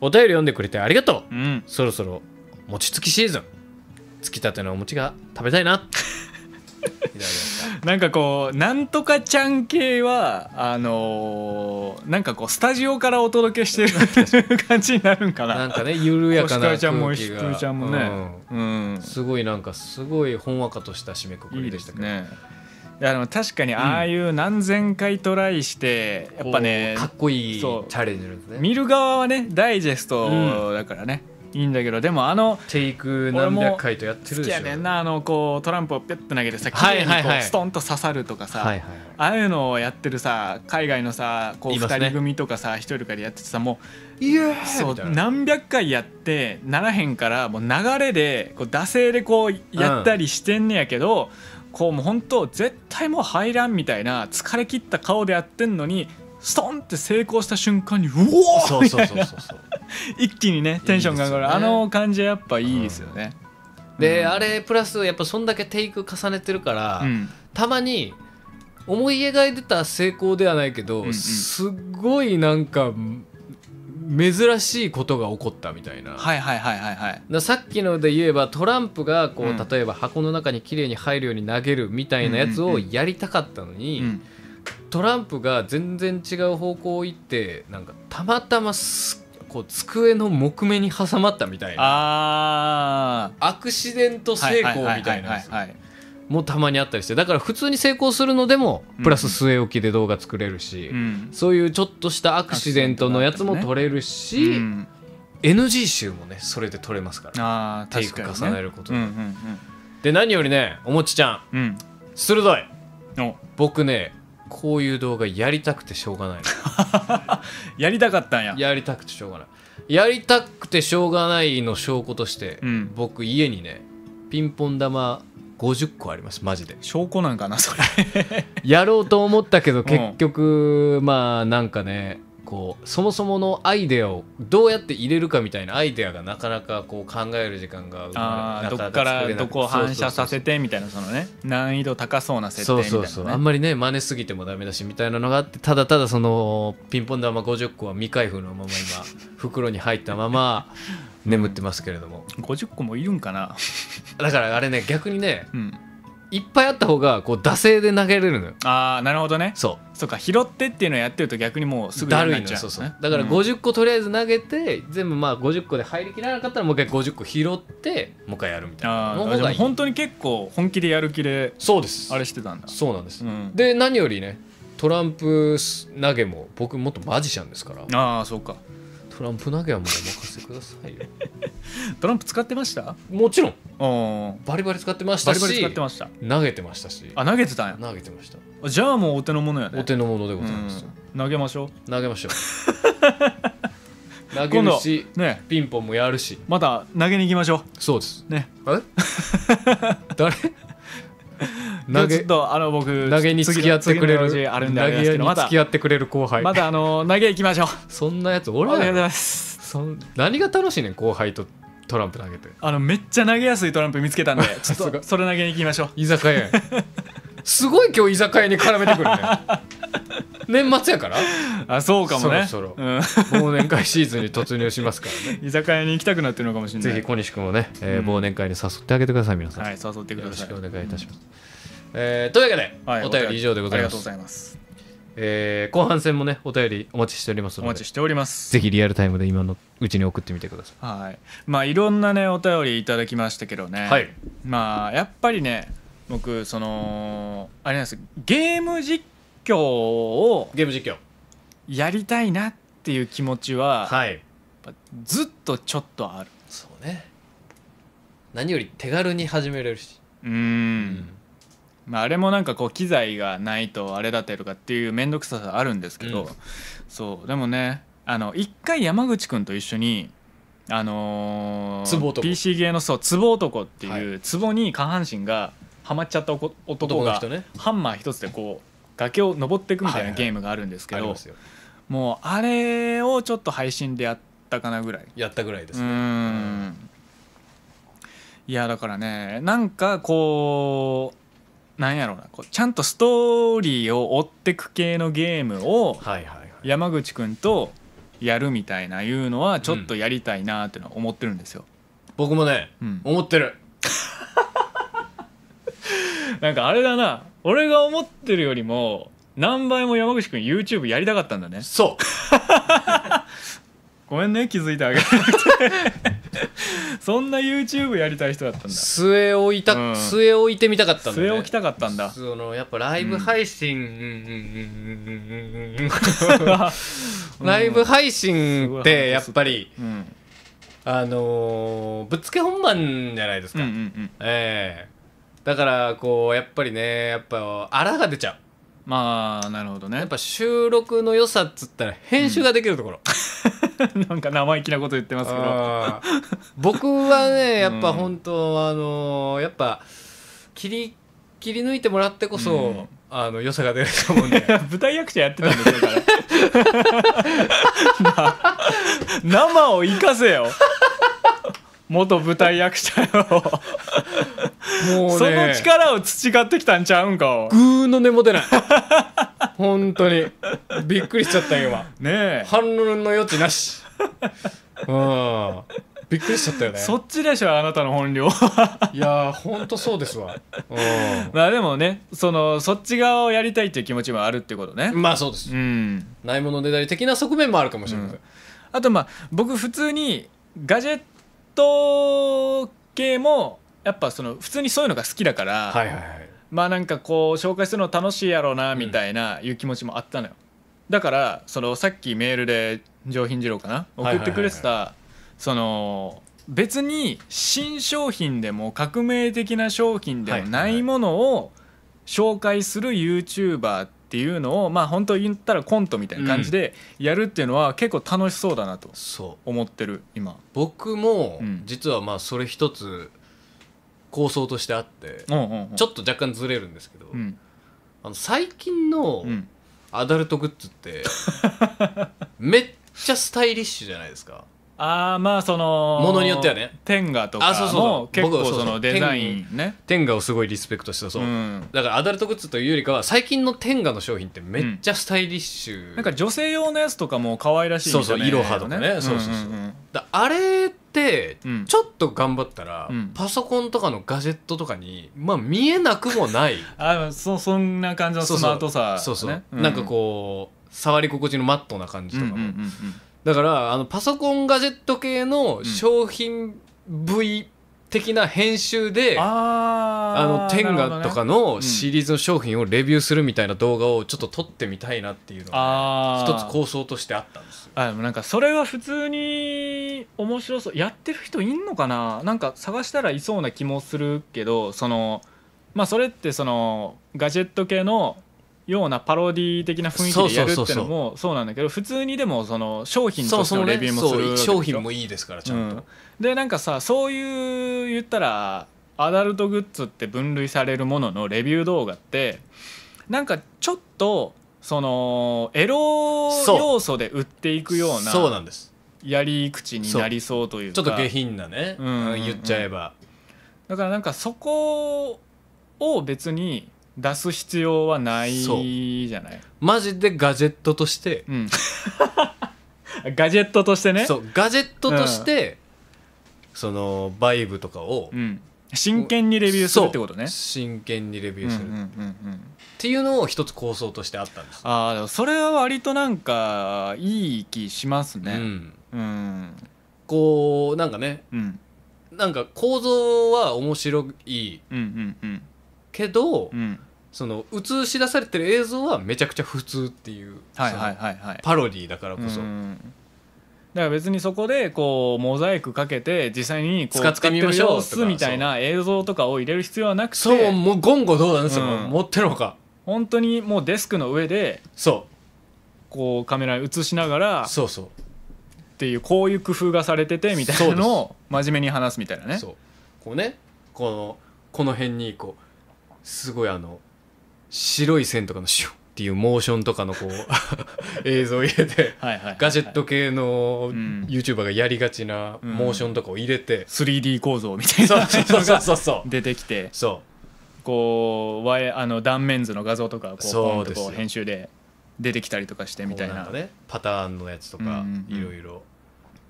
お便り読んでくれてありがとう、そろそろ餅つきシーズンつきたてのお餅が食べたいな なんかこうなんとかちゃん系はあのー、なんかこうスタジオからお届けしてる感じになるんかななんかね緩やかな空気ちゃんも石ちゃんもね、うん、うん、すごいなんかすごいほんわかとした締めくくりでしたけどねいやでも確かにああいう何千回トライして、うん、やっぱねかっこいいチャレンジですね見る側はねダイジェストだからね、うんいいんだけどでもあのテイク何百回とやってるでしょ好きやねんなあのこうトランプをピュッと投げてさきれいにこうストンと刺さるとかさ、はいはい、ああいうのをやってるさ海外のさこう2人組とかさ1人とかでやっててさもういやそう何百回やってならへんからもう流れでこう惰性でこうやったりしてんねやけど、うんこうもう本当絶対もう入らんみたいな疲れ切った顔でやってんのにストンって成功した瞬間にうおーそうそうそうそう一気にねテンションが上がる、ね、あの感じはやっぱいいですよね、うん、で、うん、あれプラスやっぱそんだけテイク重ねてるから、うん、たまに思い描いてた成功ではないけど、うんうん、すごいなんか珍しいことが起こったみたいなはいはいはいはいはいださっきので言えばトランプがこう、うん、例えば箱の中に綺麗に入るように投げるみたいなやつをやりたかったのに、うんうんうんトランプが全然違う方向行ってなんかたまたまこう机の木目に挟まったみたいなアクシデント成功みたいなもたまにあったりしてだから普通に成功するのでもプラス据え置きで動画作れるし、うん、そういうちょっとしたアクシデントのやつも撮れるし、ねうん、NG 集もねそれで撮れますからあテイク重ねることでで何よりねおもちちゃん、うん、鋭い僕ねこういう動画やりたくてしょうがない やりたかったんややりたくてしょうがないやりたくてしょうがないの証拠として、うん、僕家にねピンポン玉50個ありますマジで証拠なんかなそれ やろうと思ったけど結局、うん、まあなんかねこうそもそものアイデアをどうやって入れるかみたいなアイデアがなかなかこう考える時間があどっからどこを反射させてみたいなそのね難易度高そうな設定みたいな、ね、そうそうそうあんまりね真似すぎてもダメだしみたいなのがあってただただそのピンポン玉50個は未開封のまま今袋に入ったまま眠ってますけれども、うん、50個もいるんかな だからあれね逆にね、うんいっぱいあった方がこう惰性で投げれるのよああなるほどねそうそうか拾ってっていうのをやってると逆にもうすぐだるいのそうそうだから50個とりあえず投げて、うん、全部まあ50個で入りきらなかったらもう一回50個拾ってもう一回やるみたいなの方がいい本当に結構本気でやる気でそうですあれしてたんだそうなんです、うん、で何よりねトランプ投げも僕もっとマジシャンですからああそうかトランプ投げはもうお任せくださいよ トランプ使ってましたもちろんバリバリ使ってましたしバリバリ使ってました投げてましたしあ投げてたんや投げてましたじゃあもうお手の物やねお手の物でございます、うん、投げましょう投げましょう 投げるし、ね、ピンポンもやるしまた投げに行きましょうそうですねれ 誰投げちょっとあの僕投げに付き合ってくれる投げに付き合ってくれる後輩またあの投げ行きましょうそんなやつおらんやろ何が楽しいねん後輩とトランプ投げてあのめっちゃ投げやすいトランプ見つけたんで ちょっとそれ投げに行きましょう居酒屋 すごい今日居酒屋に絡めてくるね 年末やからあそうかもねそろそろ、うん、忘年会シーズンに突入しますからね居酒屋に行きたくなってるのかもしれないぜひ小西君をね、えー、忘年会に誘ってあげてください皆さん、はい、誘ってくださいよろしくお願いいたします、うん、えー、というわけで、はい、お便り以上でございますありがとうございますえー、後半戦もねお便りお待ちしておりますのでお待ちしておりますぜひリアルタイムで今のうちに送ってみてくださいはいまあいろんなねお便りいただきましたけどね、はい、まあやっぱりね僕そのあれなんですゲーム実況をゲーム実況やりたいなっていう気持ちは、はい、ずっとちょっとあるそうね何より手軽に始めれるしうんまあ、あれもなんかこう機材がないとあれだったりとかっていう面倒くささあるんですけど、うん、そうでもねあの一回山口君と一緒にあのー、PC ゲーのそう壺男っていう、はい、壺に下半身がはまっちゃった男が、ね、ハンマー一つでこう崖を登っていくみたいなゲームがあるんですけど、はいはい、もうあれをちょっと配信でやったかなぐらいやったぐらいですねうんいやだからねなんかこうなんやろうなこうちゃんとストーリーを追ってく系のゲームをはいはいはい山口くんとやるみたいないうのはちょっとやりたいなっていうのは思ってるんですよ。僕もね、うん思ってる なんかあれだな俺が思ってるよりも何倍も山口くん YouTube やりたかったんだね。そう ごめんね気づいてあげなて そんな YouTube やりたい人だったんだ末を置いた、うん、末を置いてみたかったんだ、ね、末置きたかったんだそのやっぱライブ配信、うん、ライブ配信ってやっぱり、うん、あのぶっつけ本番じゃないですか、うんうんうん、ええー、だからこうやっぱりねやっぱあらが出ちゃうまあなるほどねやっぱ収録の良さっつったら編集ができるところ、うん、なんか生意気なこと言ってますけど僕はねやっぱ本当、うん、あのやっぱ切り切り抜いてもらってこそ、うん、あの良さが出ると思うんで 舞台役者やってたんですよから 生を生かせよ元舞台役者よもう、ね、その力を培ってきたんちゃうんかぐーの根も出ない本当にびっくりしちゃった今ね反論の余地なしうんびっくりしちゃったよねそっちでしょあなたの本領いやーほんとそうですわまあでもねそのそっち側をやりたいっていう気持ちもあるってことねまあそうです、うん、ないものねだり的な側面もあるかもしれません、うん、あとまあ僕普通にガジェット系もやっぱその普通にそういうのが好きだから、はいはいはい、まあなんかこう紹介するの楽しいやろうなみたいないう気持ちもあったのよ、だからそのさっきメールで上品二郎かな送ってくれてた、その別に新商品でも革命的な商品でもないものを紹介する YouTuber っっていうのをまあ本当言ったらコントみたいな感じでやるっていうのは結構楽しそうだなと思ってる今僕も実はまあそれ一つ構想としてあって、うんうんうん、ちょっと若干ずれるんですけど、うん、あの最近のアダルトグッズって めっちゃスタイリッシュじゃないですかああまあそのものによってはね天下とかも結構そのデザインね天下をすごいリスペクトしてそう、うん、だからアダルトグッズというよりかは最近の天下の商品ってめっちゃスタイリッシュ、うん、なんか女性用のやつとかも可愛らしいそうそういろはとかね、ね、そうそうそう,、だあれってちょっと頑張ったら、パソコンとかのガジェットとかにまあ見えなくもない あそそんな感じのスマートさ、ね、そうそうそう、なんかこう触り心地のマットな感じとかも、うんうんうんうんだからあのパソコンガジェット系の商品部位的な編集で、あのテンガとかのシリーズの商品をレビューするみたいな動画をちょっと撮ってみたいなっていうのが、ね、一つ構想としてあったんですあでもなんかそれは普通に面白そうやってる人いんのかななんか探したらいそうな気もするけどそのまあそれってそのガジェット系のようなパロディ的な雰囲気でやるってのもそうなんだけど普通にでもその商品としてのレビューもする、ね、商品もいいですからちゃんと、うん、でなんかさそういう言ったらアダルトグッズって分類されるもののレビュー動画ってなんかちょっとそのエロ要素で売っていくようなそうなんですやり口になりそうというかちょっと下品なね、うん、うん、言っちゃえばだからなんかそこを別に出す必要はないじゃないマジでガジェットとして、うん、ガジェットとしてねそうガジェットとして、うん、そのバイブとかを、うん、真剣にレビューするってことね真剣にレビューするっていうのを一つ構想としてあったんですああそれは割となんかいい気しますねうん、こうなんかね、うん、なんか構造は面白い、うんうんうん、けど、うん、その映し出されてる映像はめちゃくちゃ普通っていうパロディだからこそ。だから別にそこでこうモザイクかけて実際にこう使ってみましょうみたいな映像とかを入れる必要はなくてそうもう言語どうなんですよ、うん、持ってるのか本当にもうデスクの上でそうこうカメラに映しながらそうそうっていうこういう工夫がされててみたいなのを真面目に話すみたいなねそうこうねこのこの辺にこうすごいあの白い線とかのシュッっていうモーションとかのこう 映像を入れてガジェット系の YouTuber がやりがちなモーションとかを入れて、うん、3D 構造みたいなそうそうそうそう 出てきてそうこうあの断面図の画像とかこうこう編集で出てきたりとかしてみたいなね、パターンのやつとかいろいろ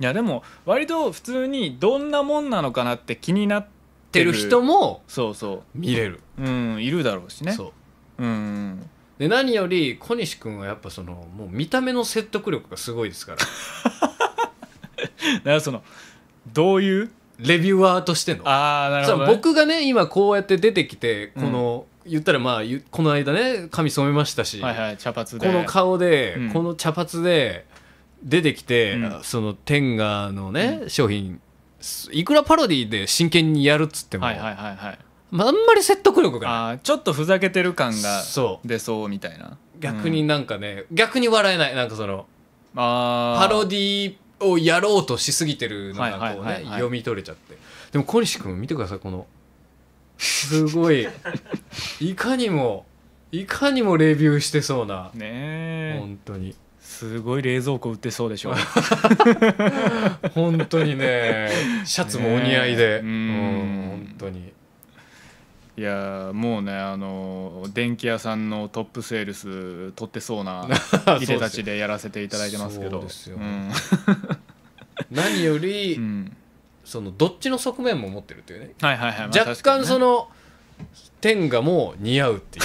いやでも割と普通にどんなもんなのかなって気になってる人もそうそう見れるうんいるだろうしねそううんで何より小西君はやっぱそのもう見た目の説得力がすごいですから だからそのどういうレビュワーとしてのあなるほど、ね、僕がね今こうやって出てきてこの、うん、言ったらまあこの間ね髪染めましたし、はいはい、茶髪でこの顔で、うん、この茶髪で出てきて、うん、その天下のね、商品いくらパロディで真剣にやるっつっても、はいはいはいはい、まあ、あんまり説得力がないあちょっとふざけてる感がそう出そうみたいな逆になんかね、逆に笑えないなんかそのあパロディをやろうとしすぎてるのがこうね読み取れちゃってでも小西君見てくださいこのすごい いかにもいかにもレビューしてそうなねえ本当にすごい冷蔵庫売ってそうでしょ 本当にねシャツもお似合いで、ねうん本当にいやもうねあの電気屋さんのトップセールス取ってそうな人 たちでやらせていただいてますけど 何より、うん、そのどっちの側面も持ってるっていうね、若干その、天がもう似合うってい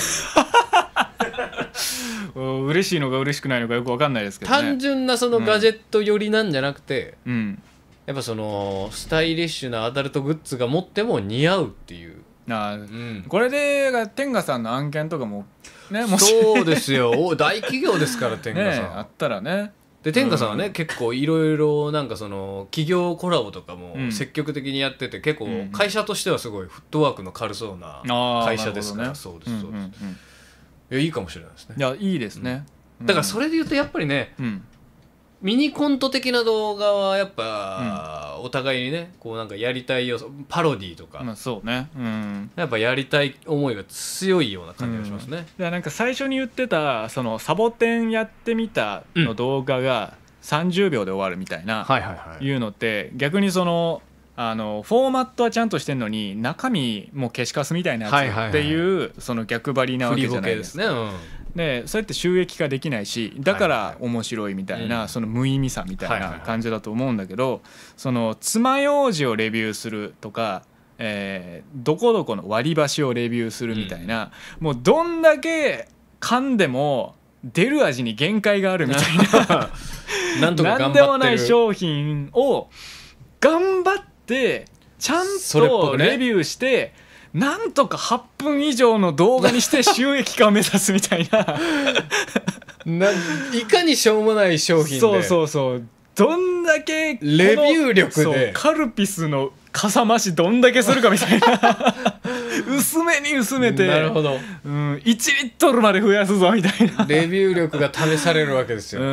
う。嬉しいのか嬉しくないのかよく分かんないですけど、ね、単純なそのガジェット寄りなんじゃなくて、うん、やっぱそのスタイリッシュなアダルトグッズが持っても似合うっていうあ、うん、これでが天下さんの案件とかもねもそうですよ大企業ですから 天下さん、あったらねで天下さんはね、うん、結構いろいろなんかその企業コラボとかも積極的にやってて、うん、結構会社としてはすごいフットワークの軽そうな会社ですから、ね、そうですそうです、うんうんうん、いやいいかもしれないですねいやいいですね、だからそれで言うとやっぱりね、うんミニコント的な動画はやっぱ、お互いにねこうなんかやりたい要素パロディとか、まあ、そうね、うん、やっぱやりたい思いが強いような感じがしますね、うん、なんか最初に言ってたそのサボテンやってみたの動画が30秒で終わるみたいな、いうのって逆にそのあのフォーマットはちゃんとしてるのに中身も消しカスみたいなやつっていう、その逆張りなわけじゃないですか。ね、でそやって収益化できないしだから面白いみたいな、その無意味さみたいな感じだと思うんだけど、その爪楊枝をレビューするとかえー、どこどこの割り箸をレビューするみたいな、うん、もうどんだけ噛んでも出る味に限界があるみたいな何 でもない商品を頑張ってちゃんとレビューして、なんとか8分以上の動画にして収益化を目指すみたいなないかにしょうもない商品でそうそうそうどんだけレビュー力でカルピスのかさ増しどんだけするかみたいな薄めに薄めてなるほど、うん、1リットルまで増やすぞみたいなレビュー力が試されるわけですよ、う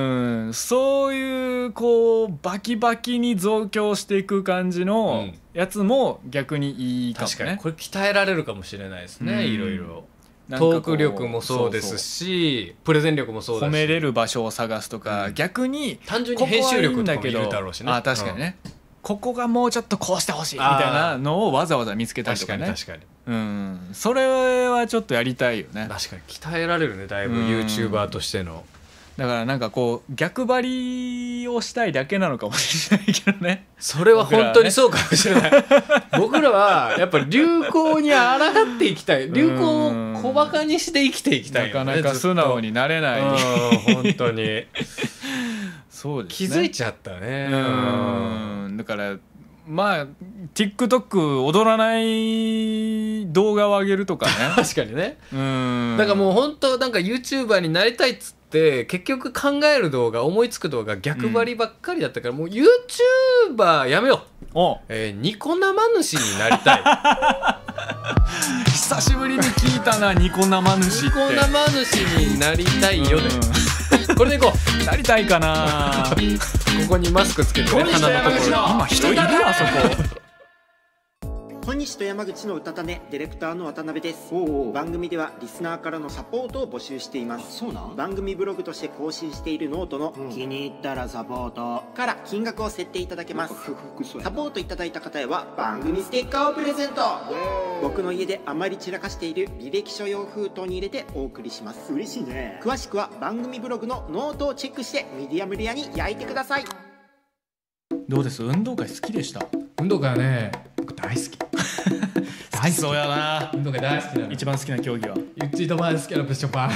ん、そういうこうバキバキに増強していく感じのやつも逆にいいかもね、確かにこれ鍛えられるかもしれないですね、うん、いろいろ。トーク力もそうですしプレゼン力もそうだし褒めれる場所を探すとか、うん、逆に単純に編集力とかもいるだろうしねあ確かにね、うんここがもうちょっとこうしてほしいみたいなのをわざわざ見つけたりとかね確かにうんそれはちょっとやりたいよね確かに鍛えられるねだいぶ YouTuber としてのだからなんかこう逆張りをしたいだけなのかもしれないけどねそれは本当にそうかもしれない 僕らはやっぱ流行にあらがっていきたい流行を小バカにして生きていきたい、ね、なかなか素直になれない本当に そうです、気付づいちゃったねうんだからまあ TikTok 踊らない動画を上げるとかね 確かにねうんだからもう本当なんか YouTuber になりたいっつって結局考える動画思いつく動画逆張りばっかりだったから、うん、もう YouTuber やめようえー、ニコ生主になりたい 久しぶりに聞いたなニコ生主ってニコ生主になりたいよね、うん これでいこうなりたいかな ここにマスクつけて、ね、鼻のところ今人いるあそこ小西と山口の歌種ディレクターの渡辺です番組ではリスナーからのサポートを募集しています番組ブログとして更新しているノートの、うん、気に入ったらサポートから金額を設定いただけますサポートいただいた方へは番組ステッカーをプレゼント僕の家であまり散らかしている履歴書用封筒に入れてお送りします嬉しいね詳しくは番組ブログのノートをチェックしてミディアムレアに焼いてくださいどうです運動会好きでした運動会はね僕大好き 大好きそうやな運動会大好きな一番好きな競技はゆっちーとばあすけのプッションパ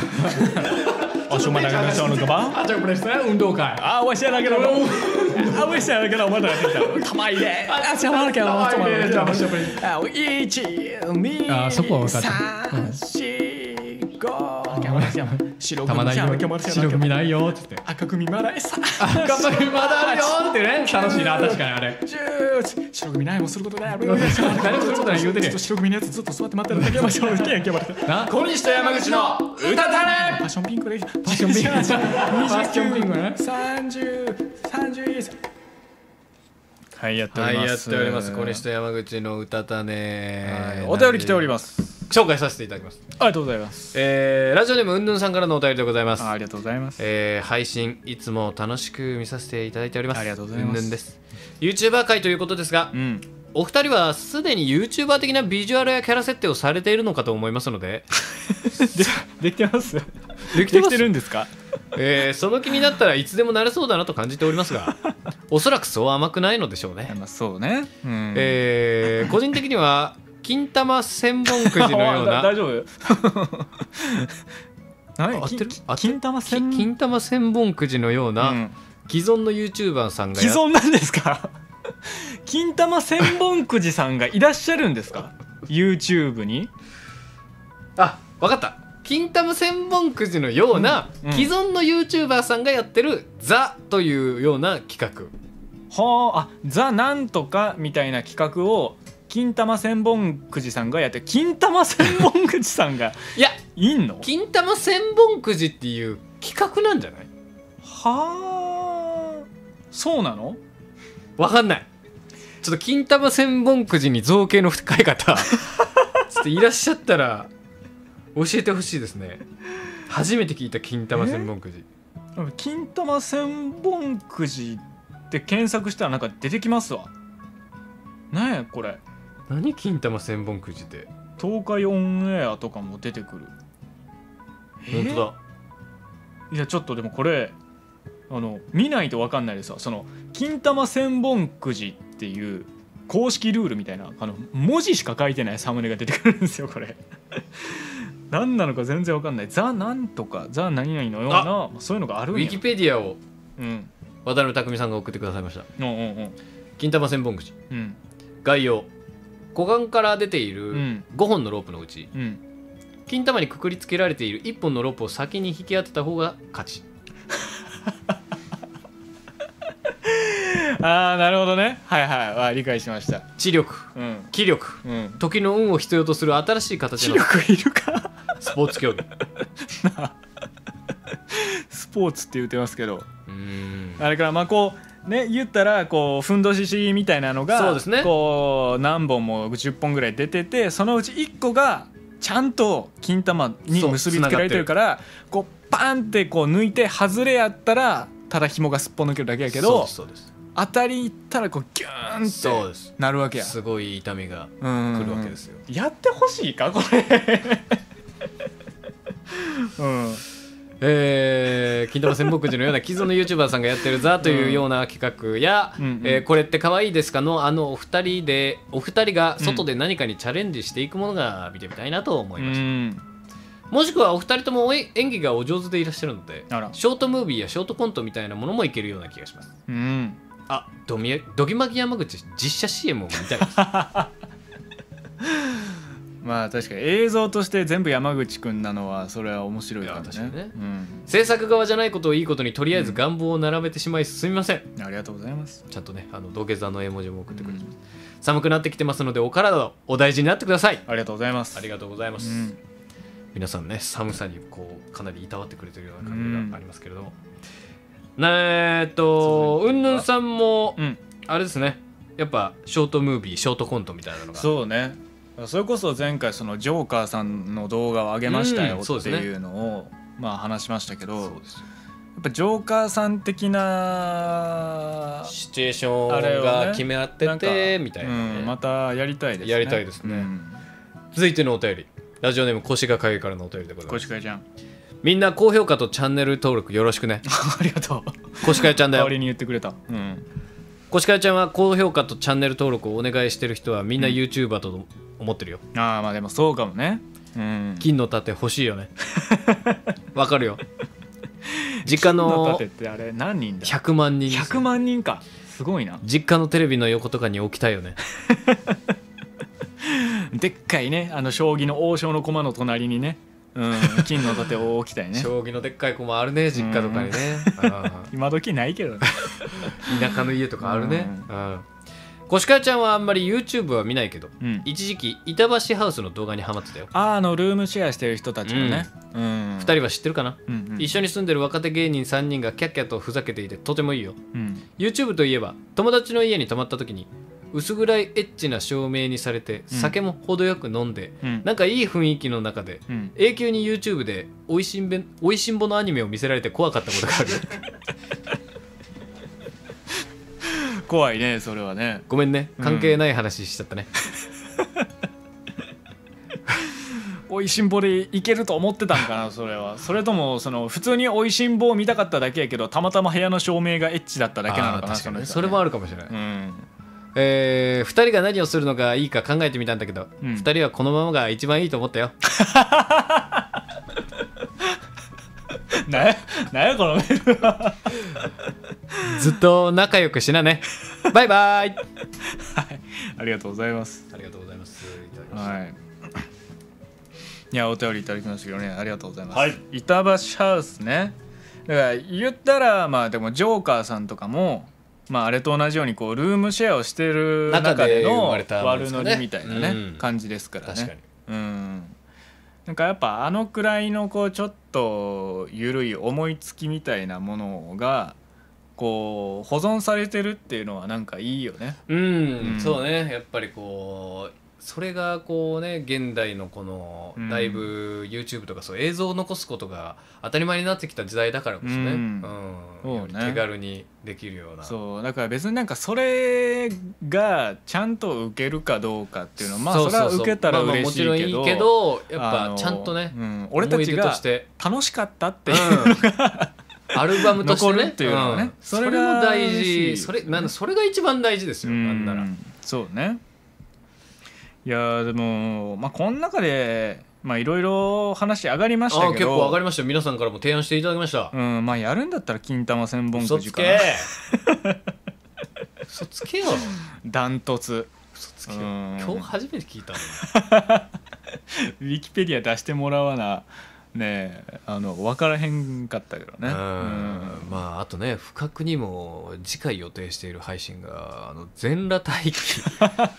あ、しょうまなショー運動会。あ、わしやだけど。あ、わしややきた。まいで。あ、しょうまなげの。あ、一、山梨山白組ないよ白組ないよっつって赤組まださ赤組まだあるよってね楽しいな確かにあれ白組ないもすることない 誰もすることない言うてね白組のやつずっと座って待ってるだけやましょう小西と山口の歌たれパッションピンクでパッションピンクパッションピンクね3031 はいやっております、はい、やっております小西と山口の歌たねお便り来ております紹介させていただきますありがとうございます、えー、ラジオネームうんぬんさんからのお便りでございますありがとうございます、えー、配信いつも楽しく見させていただいておりますありがとうございますうんぬんです YouTuber 界ということですが、うん、お二人はすでに YouTuber 的なビジュアルやキャラ設定をされているのかと思いますので できてます できてるんですか、えー、その気になったらいつでもなれそうだなと感じておりますが おそらくそう甘くないのでしょうね、まあ、そうね、うん、えー、個人的には金玉千本くじのような大丈夫金玉千金玉千本くじのような、既存の YouTuber さんが既存なんですか金玉千本くじさんがいらっしゃるんですか YouTube にあ分かった金玉千本くじのような、既存の YouTuber さんがやってる「ザ」というような企画はあ「ザなんとか」みたいな企画を金玉千本くじさんがやって金玉千本くじさんが いやいんの金玉千本くじっていう企画なんじゃないはあそうなのわかんないちょっと金玉千本くじに造形の深い方 ちょっといらっしゃったら教えてほしいですね初めて聞いた金玉千本くじ金玉千本くじって検索したらなんか出てきますわねえこれ何金玉千本くじって東海オンエアとかも出てくる本当だいやちょっとでもこれあの見ないと分かんないですわその「金玉千本くじ」っていう公式ルールみたいなあの文字しか書いてないサムネが出てくるんですよこれ 何なのか全然分かんないザなんとかザ何々のようなそういうのがあるんウィキペディアを、うん、渡辺匠さんが送ってくださいました、うんうんうん、金玉千本くじ、うん、概要護岸から出ている5本のロープのうち、うん、金玉にくくりつけられている1本のロープを先に引き当てた方が勝ち ああなるほどねはいはいは理解しました知力、うん、気力、うん、時の運を必要とする新しい形の知力いるかスポーツ競技 スポーツって言うてますけどあれからまあこうね、言ったらこうふんどししみたいなのがそうです、ね、こう何本も10本ぐらい出ててそのうち1個がちゃんと金玉に結びつけられてるからこうパンってこう抜いて外れやったらただ紐がすっぽ抜けるだけやけど当たりいったらこうギューンってなるわけやすごい痛みがくるわけですよやってほしいかこれ うんえー、金玉戦木寺のような既存の YouTuber さんがやってるザというような企画や、うん、えー、これって可愛いですかのあのお二人でお二人が外で何かにチャレンジしていくものが見てみたいなと思いました。うんもしくはお二人とも演技がお上手でいらっしゃるのでショートムービーやショートコントみたいなものもいけるような気がします、うん、あドミドギマギ山口実写 CM を見たいです まあ確かに映像として全部山口くんなのはそれは面白いかもね確かにね、うん、制作側じゃないことをいいことにとりあえず願望を並べてしまいすみません、うん、ありがとうございますちゃんとねあの土下座の絵文字も送ってくれてます、うん、寒くなってきてますのでお体をお大事になってくださいありがとうございますありがとうございます、皆さんね寒さにこうかなりいたわってくれてるような感じがありますけれども、えっとうんぬんさんも、あれですねやっぱショートムービーショートコントみたいなのがそうねそれこそ前回そのジョーカーさんの動画を上げましたよっていうのをまあ話しましたけど、やっぱジョーカーさん的なシチュエーションが決め合っててみたいな、またやりたいですねやりたいですね、続いてのお便りラジオネーム腰が会からのお便りでございます腰がちゃんみんな高評価とチャンネル登録よろしくね ありがとう腰かちゃんだよ代わりに言ってくれたうん腰かちゃんは高評価とチャンネル登録をお願いしてる人はみんな YouTuber と、うん思ってるよああまあでもそうかもね、うん、金の盾欲しいよね わかるよ 実家の100万人100万人かすごいな実家のテレビの横とかに置きたいよね でっかいねあの将棋の王将の駒の隣にね、うん、金の盾を置きたいね将棋のでっかい駒あるね実家とかにね、うん、今時ないけどね田舎の家とかあるね、うんコ川ちゃんはあんまり YouTube は見ないけど、うん、一時期板橋ハウスの動画にハマってたよああのルームシェアしてる人たちのね、うん、うん、2人は知ってるかな、うんうん、一緒に住んでる若手芸人3人がキャッキャとふざけていてとてもいいよ、うん、YouTube といえば友達の家に泊まった時に薄暗いエッチな照明にされて、酒も程よく飲んで、うん、なんかいい雰囲気の中で、うん、永久に YouTube でおいしんべおいしんぼのアニメを見せられて怖かったことがある 怖いねそれはねごめんね関係ない話しちゃったね、美 味しんぼでいけると思ってたんかなそれはそれともその普通に美味しんぼを見たかっただけやけどたまたま部屋の照明がエッチだっただけなのかな確かにそれもあるかもしれない、うん、えー、2人が何をするのがいいか考えてみたんだけど、うん、2人はこのままが一番いいと思ったよ なやなやこのメールはずっと仲良くしなねバイバイ、はい、ありがとうございますありがとうございますいただきました、はいいやお便りいただきましたけどねありがとうございます、はい、板橋ハウスねだから言ったらまあでもジョーカーさんとかもまああれと同じようにこうルームシェアをしてる中での悪乗りみたいなね、感じですからね確かにうんなんかやっぱあのくらいのこうちょっと緩い思いつきみたいなものがこう保存されてるっていうのはなんかいいよね。うん、うん、そうねやっぱりこうそれがこうね現代のこのだいぶ YouTube とかそう映像を残すことが当たり前になってきた時代だからこそね,、うんうん、ね、手軽にできるようなそうだから別になんかそれがちゃんと受けるかどうかっていうのはまあそれは受けたら嬉しいけど、まあ、もちろんいいけどやっぱちゃんとね、うん、俺たちが楽しかったっていうのが、アルバムとしてねっていうのはね、それも大事それなんそれが一番大事ですよ、なんならそうねいやでも、まあ、この中でいろいろ話上がりましたけど結構上がりました皆さんからも提案していただきましたうんまあやるんだったら金玉千本くじかな嘘つけよダントツ嘘つけよ今日初めて聞いた ウィキペディア出してもらわなねあの分からへんかったけどねまああとね不覚にも次回予定している配信があの全裸待機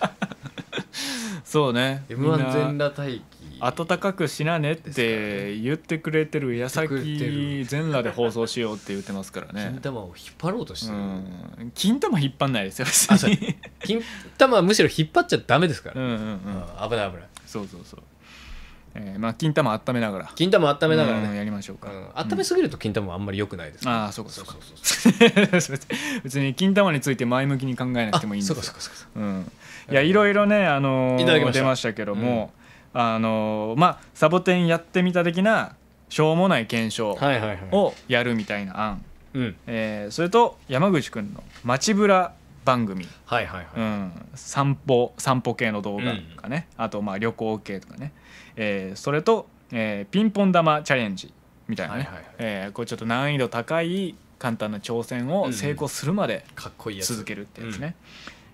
そうね m 1全裸待機暖かく死なねって言ってくれてる矢先全裸で放送しようって言ってますからね金玉を引っ張ろうとしてる、うん、金玉引っ張んないですよ金玉むしろ引っ張っちゃダメですから、うんうんうん、危ない危ないそうそうそうえー、まあ金玉温めながら金玉温めながらね、うん、やりましょうか、うん、温めすぎると金玉はあんまりよくないです、ね、ああそうかそうかそう 別に金玉について前向きに考えなくてもいいんですそうかそうかそうか、うん、いやいろいろねあのー、出ましたけども、うん、あのー、まあサボテンやってみた的なしょうもない検証をやるみたいな案、うん、えそれと山口くんの街ぶら番組、はいはいはいうん、散歩散歩系の動画とかね、うん、あとまあ旅行系とかねえー、それと、えー、ピンポン玉チャレンジみたいなね、はいはい、えー、これちょっと難易度高い簡単な挑戦を成功するまで続けるってやつね、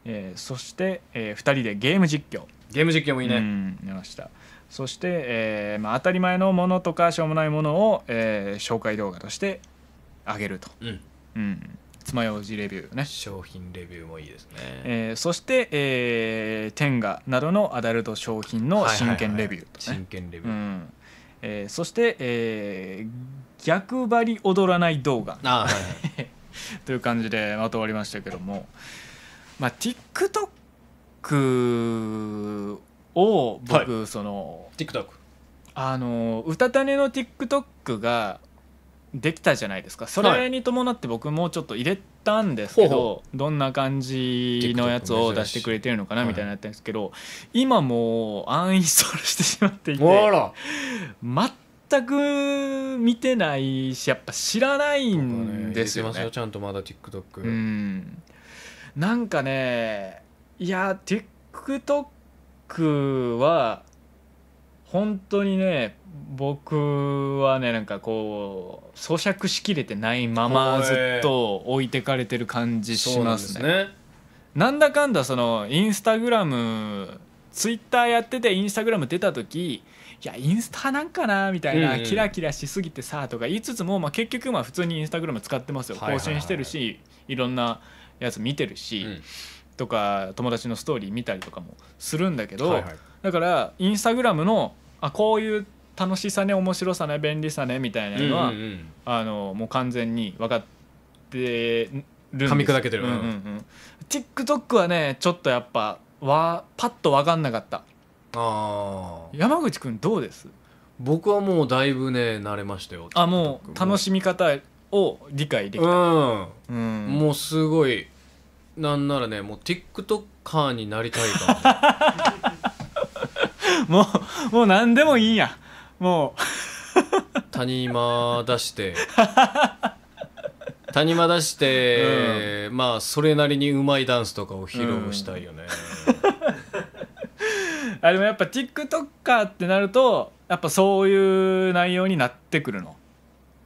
うんうん、えー、そして、えー、2人でゲーム実況ゲーム実況もいいね、うん、ましたそして、えーまあ、当たり前のものとかしょうもないものを、えー、紹介動画としてあげると、うん、うん爪楊枝レビューね商品レビューもいいですね、えー、そして、えー、テンガなどのアダルト商品の真剣レビュー、ねはいはいはい、真剣レビュー、うん、えー、そして、えー、逆張り踊らない動画 という感じでまとまりましたけども、まあ、TikTok を僕、はい、その TikTok あのうたた寝の TikTok ができたじゃないですかそれに伴って僕もうちょっと入れたんですけど、はい、どんな感じのやつを出してくれてるのかなみたいになったんですけど、はい、今もうアンインストールしてしまっていて全く見てないしやっぱ知らないんですよね。ねちゃんとまだ TikTok、うん、なんかねいや TikTok は本当にね僕はねなんかこう咀嚼しきれてないままずっと置いてかれてる感じしますね。なんだかんだそのインスタグラムツイッターやっててインスタグラム出た時いやインスタなんかなみたいな、キラキラしすぎてさとか言いつつも、まあ、結局まあ普通にインスタグラム使ってますよ更新してるし、いろんなやつ見てるし、とか友達のストーリー見たりとかもするんだけど、だからインスタグラムのあこういう楽しさね面白さね便利さねみたいなのは、うんうんあのもう完全に分かってる噛み砕けてる、うんうんうん、TikTok はねちょっとやっぱわパッと分かんなかったあ山口君どうです僕はもうだいぶね慣れましたよあもう楽しみ方を理解できた、うんうん、もうすごいなんならねもう TikToker になりたいかも もうもう何でもいいんやもう谷間出して谷間出して、うん、まあそれなりにうまいダンスとかを披露したいよね、う ん、あでもやっぱ TikToker ってなるとやっぱそういう内容になってくるの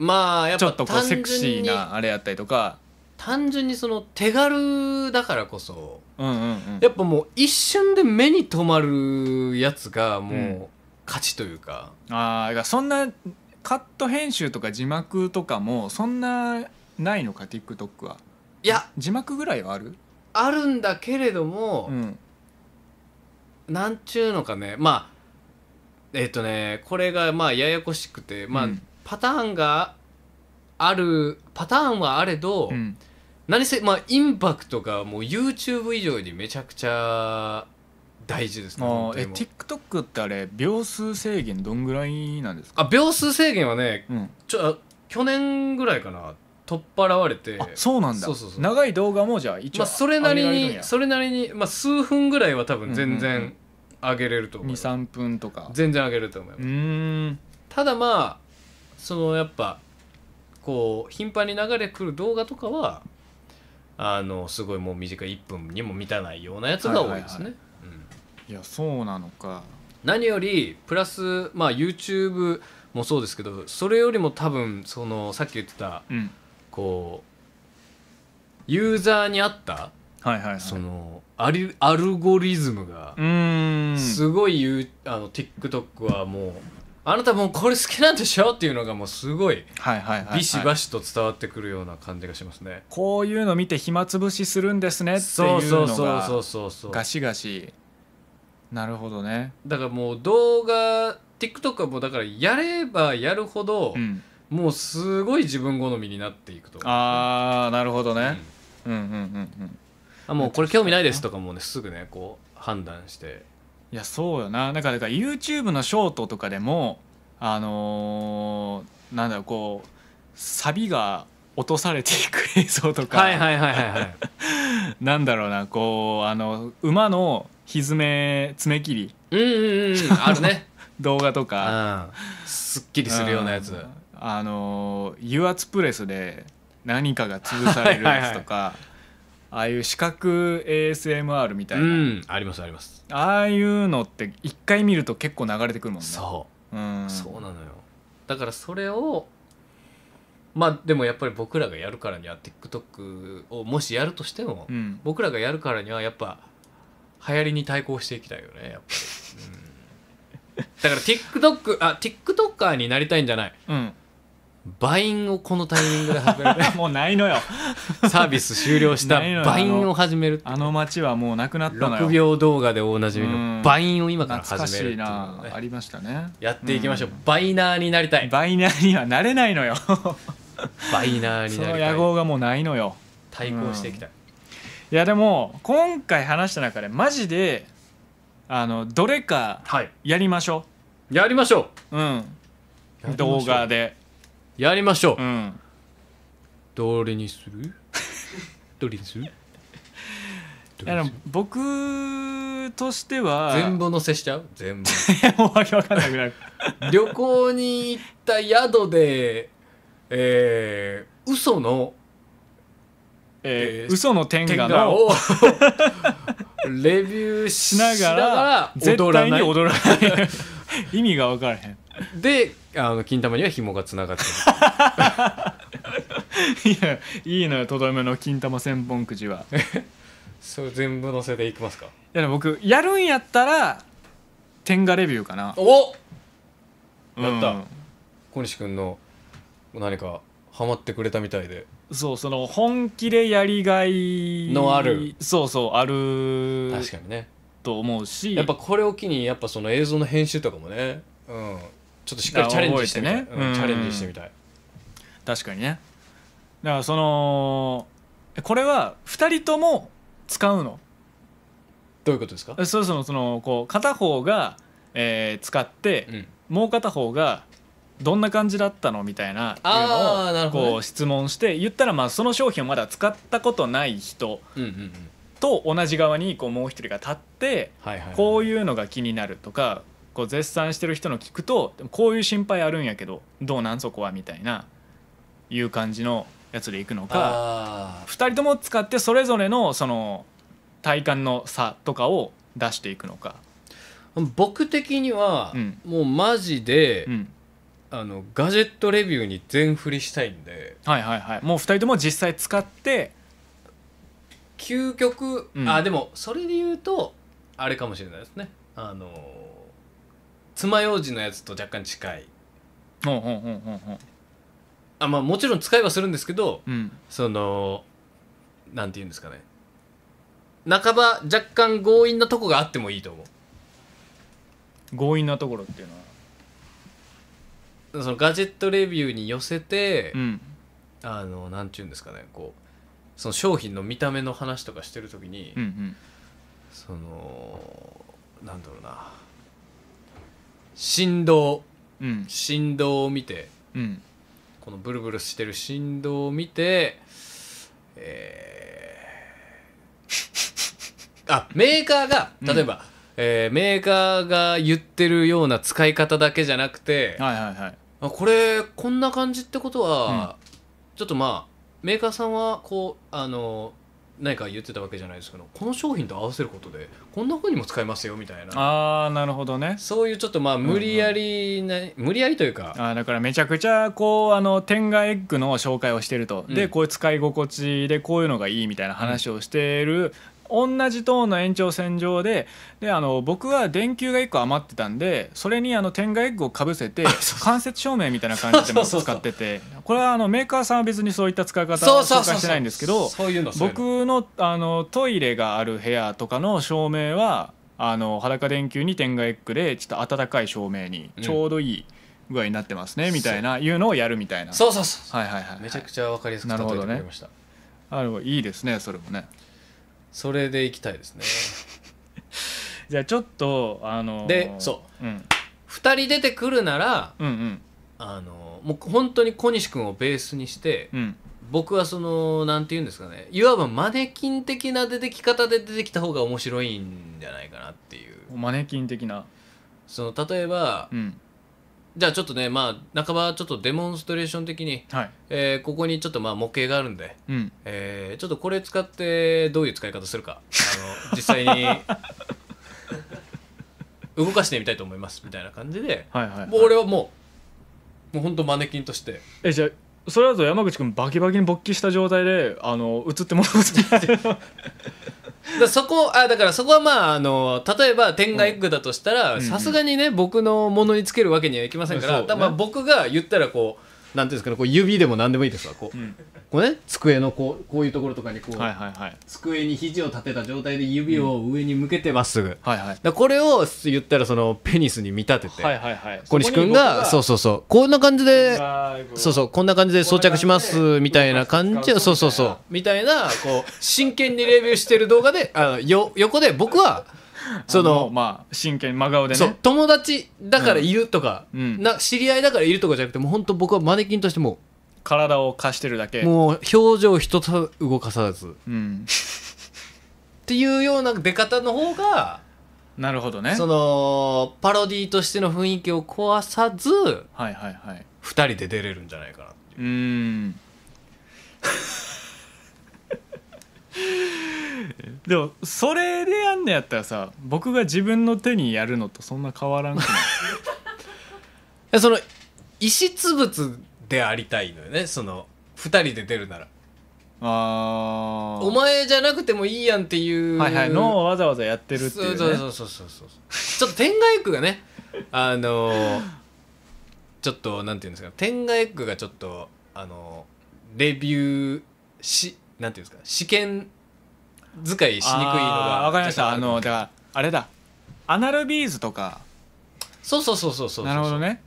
まあやっぱちょっとこうセクシーなあれやったりとか単純にその手軽だからこそ、うんうんうん、やっぱもう一瞬で目に留まるやつがもう、価値というかああそんなカット編集とか字幕とかもそんなないのか TikTok はいや字幕ぐらいはあるあるんだけれども、うんなんちゅうのかねまあえっ、ー、とねこれがまあややこしくて、まあ、うん、パターンがあるパターンはあれど、うん、何せまあインパクトがもう YouTube 以上にめちゃくちゃ大事ですねえ TikTok ってあれ秒数制限どんぐらいなんですかあ秒数制限はね、うん、ちょ去年ぐらいかな取っ払われてそうなんだ長い動画もじゃあ一応、まあ、それなりにそれなりに、まあ、数分ぐらいは多分全然上げれると思う,、うんうん、23分とか全然上げると思いますただまあそのやっぱこう頻繁に流れくる動画とかはあのすごいもう短い1分にも満たないようなやつが多いですね、はいはいはいいやそうなのか何よりプラス、まあ、YouTube もそうですけどそれよりも多分そのさっき言ってた、うんこうユーザーに合ったはいはいはいそのアリアルゴリズムがうんすごいゆうあの TikTok はもうあなたもうこれ好きなんでしょっていうのがもうすごいはいはいビシバシと伝わってくるような感じがしますね。こういうの見て暇つぶしするんですねっていうのがそうそうそうそうそうそうガシなるほどねだからもう動画 TikTok はもうだからやればやるほど、うん、もうすごい自分好みになっていくとああなるほどね、うん、うんうんうんうんあもうこれ興味ないですとかもねすぐねこう判断していやそうよなだからだから YouTube のショートとかでもあのー、なんだろうこうサビが落とされていく映像とかはいはいはいはい、はい、なんだろうなこうあの馬の蹄爪切り、うんうんうんあるね 動画とうか、んすっきりするようなやつんあの油圧プレスで何かが潰されるやつとかああいう視覚 ASMR みたいな、んありますありますああいうのって一回見ると結構流れてくるもんねそうう、ん、そうなのよだからそれをまあでもやっぱり僕らがやるからには TikTok をもしやるとしても、うん僕らがやるからにはやっぱ流行りに対抗していきたいよねやっぱり、うん、だから TikTok あ TikToker になりたいんじゃない、うん、バインをこのタイミングで始める もうないのよサービス終了したバインを始めるあの街はもうなくなったのよ6秒動画でおなじみのバインを今から始める、ね、ありましたねやっていきましょう、うん、バイナーになりたいバイナーにはなれないのよバイナーになりたいその野望がもうないのよ対抗していきたい、いやでも今回話した中でマジであのどれかはいやりましょう、やりましょう、うん動画でやりましょう、うんどれにする どれにするいやでも僕としては全部乗せしちゃう全部 もうわかんなくなる 旅行に行った宿でえー、嘘のえー、嘘の天下の レビューしながら絶対に踊らない意味が分からへんであの金玉には紐がつながってる いやいいのよとどめの金玉千本くじは それ全部載せていきますかいやでも僕やるんやったら天下レビューかなおやった、うん、小西君の何かハマってくれたみたいでそうその本気でやりがいのあるそうそうある確かにねと思うしやっぱこれを機にやっぱその映像の編集とかもね、うん、ちょっとしっかりチャレンジしてね、うん、チャレンジしてみたい確かにねだからそのこれは2人とも使うのどういうことですかそろそろそのこう片方が、えー、使って、うん、もう片方がどんな感じだったのみたいないうのをこう質問して言ったらまあその商品をまだ使ったことない人と同じ側にこうもう一人が立ってこういうのが気になるとかこう絶賛してる人の聞くとこういう心配あるんやけどどうなんそこはみたいないう感じのやつでいくのか2人とも使ってそれぞれのその体感の差とかを出していくのか僕的にはもうマジで、うんあのガジェットレビューに全振りしたいんではいはいはいもう2人とも実際使って究極、うん、あでもそれで言うとあれかもしれないですねあの爪楊枝のやつと若干近いあまあもちろん使いはするんですけど、うん、そのなんて言うんですかね半ば若干強引なとこがあってもいいと思う強引なところっていうのはそのガジェットレビューに寄せて、うん、あのなんて言うんですかねこうその商品の見た目の話とかしてる時に、うんうん、そのなんだろうな振動、うん、振動を見て、うん、このブルブルしてる振動を見て、えー、あメーカーが例えば、うん、えー、メーカーが言ってるような使い方だけじゃなくて、はいはいはい、あこれこんな感じってことは、ちょっとまあメーカーさんはこうあの何か言ってたわけじゃないですけどこの商品と合わせることでこんなふうにも使えますよみたいなああなるほどねそういうちょっとまあ無理やりな、無理やりというかあだからめちゃくちゃこうあの天下エッグの紹介をしてると、うんでこういう使い心地でこういうのがいいみたいな話をしてる同じ塔の延長線上でであの僕は電球が1個余ってたんでそれにあの点がエッグをかぶせて 間接照明みたいな感じでも使っててこれはあのメーカーさんは別にそういった使い方を紹介してないんですけど僕のあのトイレがある部屋とかの照明はあの裸電球に点がエッグでちょっと暖かい照明にちょうどいい。具合になってますねみたいないうのをやるみたいなそうそうそうはいはいはいめちゃくちゃわかりやすくなるほどねあどいいですねそれもねそれでいきたいですね じゃあちょっとあのー、でそう、うん、2人出てくるなら、うんうん、あのー、もう本当に小西君をベースにして、うん、僕はそのなんて言うんですかねいわばマネキン的な出てき方で出てきた方が面白いんじゃないかなっていうマネキン的なその例えば、うん、じゃあちょっとねまあ半ばちょっとデモンストレーション的に、はいえー、ここにちょっとまあ模型があるんで、うんえー、ちょっとこれ使ってどういう使い方するかあの実際に 動かしてみたいと思いますみたいな感じで、はいはい、はい、もう俺はもうもう本当マネキンとしてえじゃあそれだと山口君バキバキに勃起した状態であの映ってもらうってだそこあだからそこはまああの例えば天外区だとしたらさすがにね僕のものにつけるわけにはいきませんから,、だから僕が言ったらこうなんていうんですかねこう指でも何でもいいですわこう、うん、こうね机のこうこういうところとかにこう、はいはいはい、机に肘を立てた状態で指を上に向けてまっすぐ、うん、はいはい、これを言ったらそのペニスに見立てて、はいはいはい、小西君がそうそうそうこんな感じでそうそうこんな感じで装着しますみたいな感じそうそうそうみたいなこう真剣にレビューしてる動画であのよ横で僕は そのまあ真剣真顔でそうね友達だからいるとか、うんな知り合いだからいるとかじゃなくてもう本当僕はマネキンとしても体を貸してるだけもう表情一つ動かさずっんていうような出方の方がなるほどねそのパロディとしての雰囲気を壊さずはいはいはい2人で出れるんじゃないかなっていうん でもそれでやんのやったらさ僕が自分の手にやるのとそんな変わらんくない その遺失物でありたいのよねその2人で出るならあお前じゃなくてもいいやんっていうはいはいのをわざわざやってるっていう、ね、そうそうそうそうそうちょっと天外区がね あのー、ちょっとなんていうんですか天外区がちょっとあのー、レビューしなんていうんですか試験使いしにくいのがわかりましたあのだからあれだアナルビーズとかそうそうそうそうそうなるほどね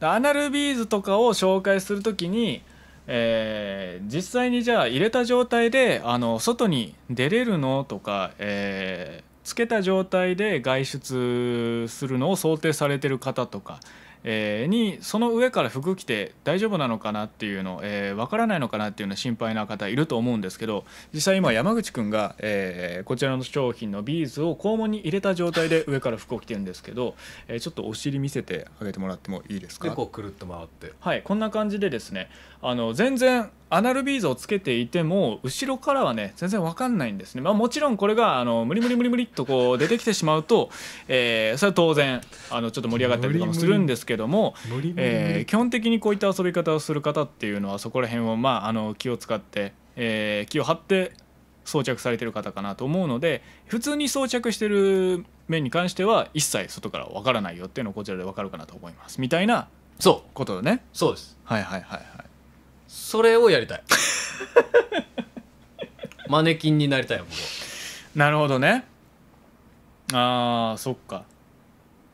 アナルビーズとかを紹介するときに、えー、実際にじゃあ入れた状態であの外に出れるのとか、えー、つけた状態で外出するのを想定されてる方とかえー、にその上から服着て大丈夫なのかなっていうのわ、えー、からないのかなっていうの心配な方いると思うんですけど実際今山口くんが、えー、こちらの商品のビーズを肛門に入れた状態で上から服を着てるんですけど、えー、ちょっとお尻見せてあげてもらってもいいですか結構くるっと回ってはいこんな感じでですねあの全然アナルビーズをつけていても後ろからはね全然わかんないんですね、まあ、もちろんこれがあの無理無理無理無理っとこう 出てきてしまうと、えー、それは当然あのちょっと盛り上がったりとかもするんですけども、え基本的にこういった遊び方をする方っていうのはそこら辺を、まあ、あの気を使って、えー、気を張って装着されてる方かなと思うので普通に装着してる面に関しては一切外からわからないよっていうのをこちらでわかるかなと思いますみたいなそうことだねそうですはいはいはいはいそれをやりたい マネキンになりたいなるほどねあーそっか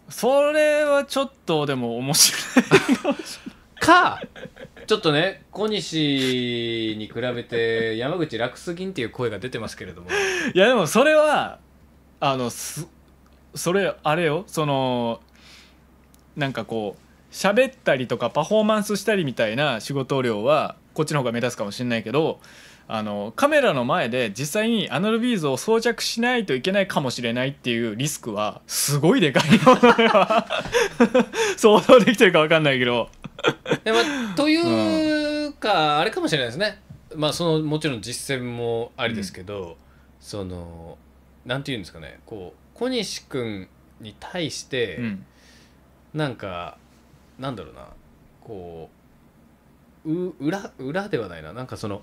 それはちょっとでも面白いかちょっとね小西に比べて山口楽すぎんっていう声が出てますけれどもいやでもそれはあのそれあれよそのなんかこう喋ったりとかパフォーマンスしたりみたいな仕事量はこっちの方が目立つかもしれないけどあのカメラの前で実際にアナルビーズを装着しないといけないかもしれないっていうリスクはすごいでかいよ想像できてるか分かんないけどというか、あれかもしれないですねまあそのもちろん実践もありですけど、うん、そのなんて言うんですかねこう小西君に対して、うん、なんかなんだろうなこう裏裏ではないななんかその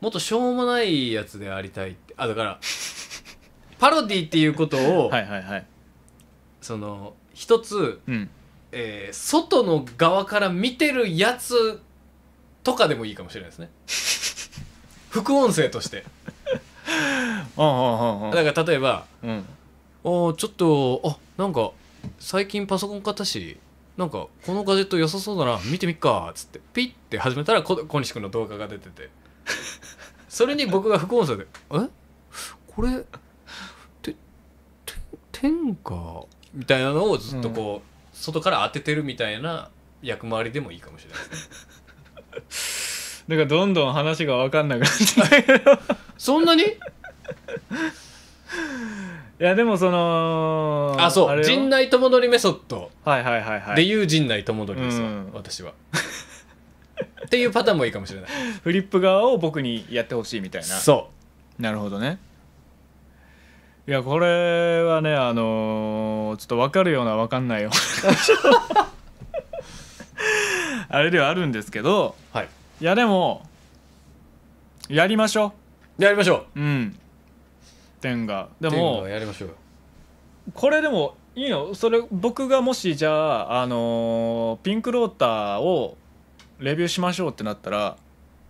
もっとしょうもないやつでありたいってあだから パロディっていうことをはいはい、はい、その一つ、うん、えー、外の側から見てるやつとかでもいいかもしれないですね 副音声として だから例えば、うん、おちょっとあなんか最近パソコン買ったしなんかこのガジェット良さそうだな見てみっかっつってピッて始めたら小西君の動画が出ててそれに僕が副音声で「えこれてて天下?」みたいなのをずっとこう、うん、外から当ててるみたいな役回りでもいいかもしれないですかどんどん話が分かんなくなって そんなにいやでもそのあそう陣内智則メソッドはいはいはいはいでいう陣内智則ですわ、私は っていうパターンもいいかもしれないフリップ側を僕にやってほしいみたいなそうなるほどねいやこれはねあのー、ちょっと分かるような分かんないよ あれではあるんですけど、はい、いやでもやりましょうやりましょううん点がでもやりましょうこれでもいいのそれ僕がもしじゃあ、あのーピンクローターをレビューしましょうってなったら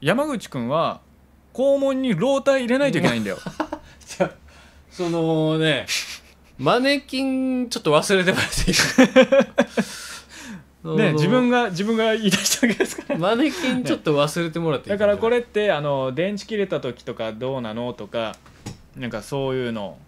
山口君は肛門にローター入れないといけないんだよ じゃそのねマネキンちょっと忘れてまらっ ね自分が自分が言い出したわけですからマネキンちょっと忘れてもらっていいだからこれってあの電池切れた時とかどうなのとかなんかそういうの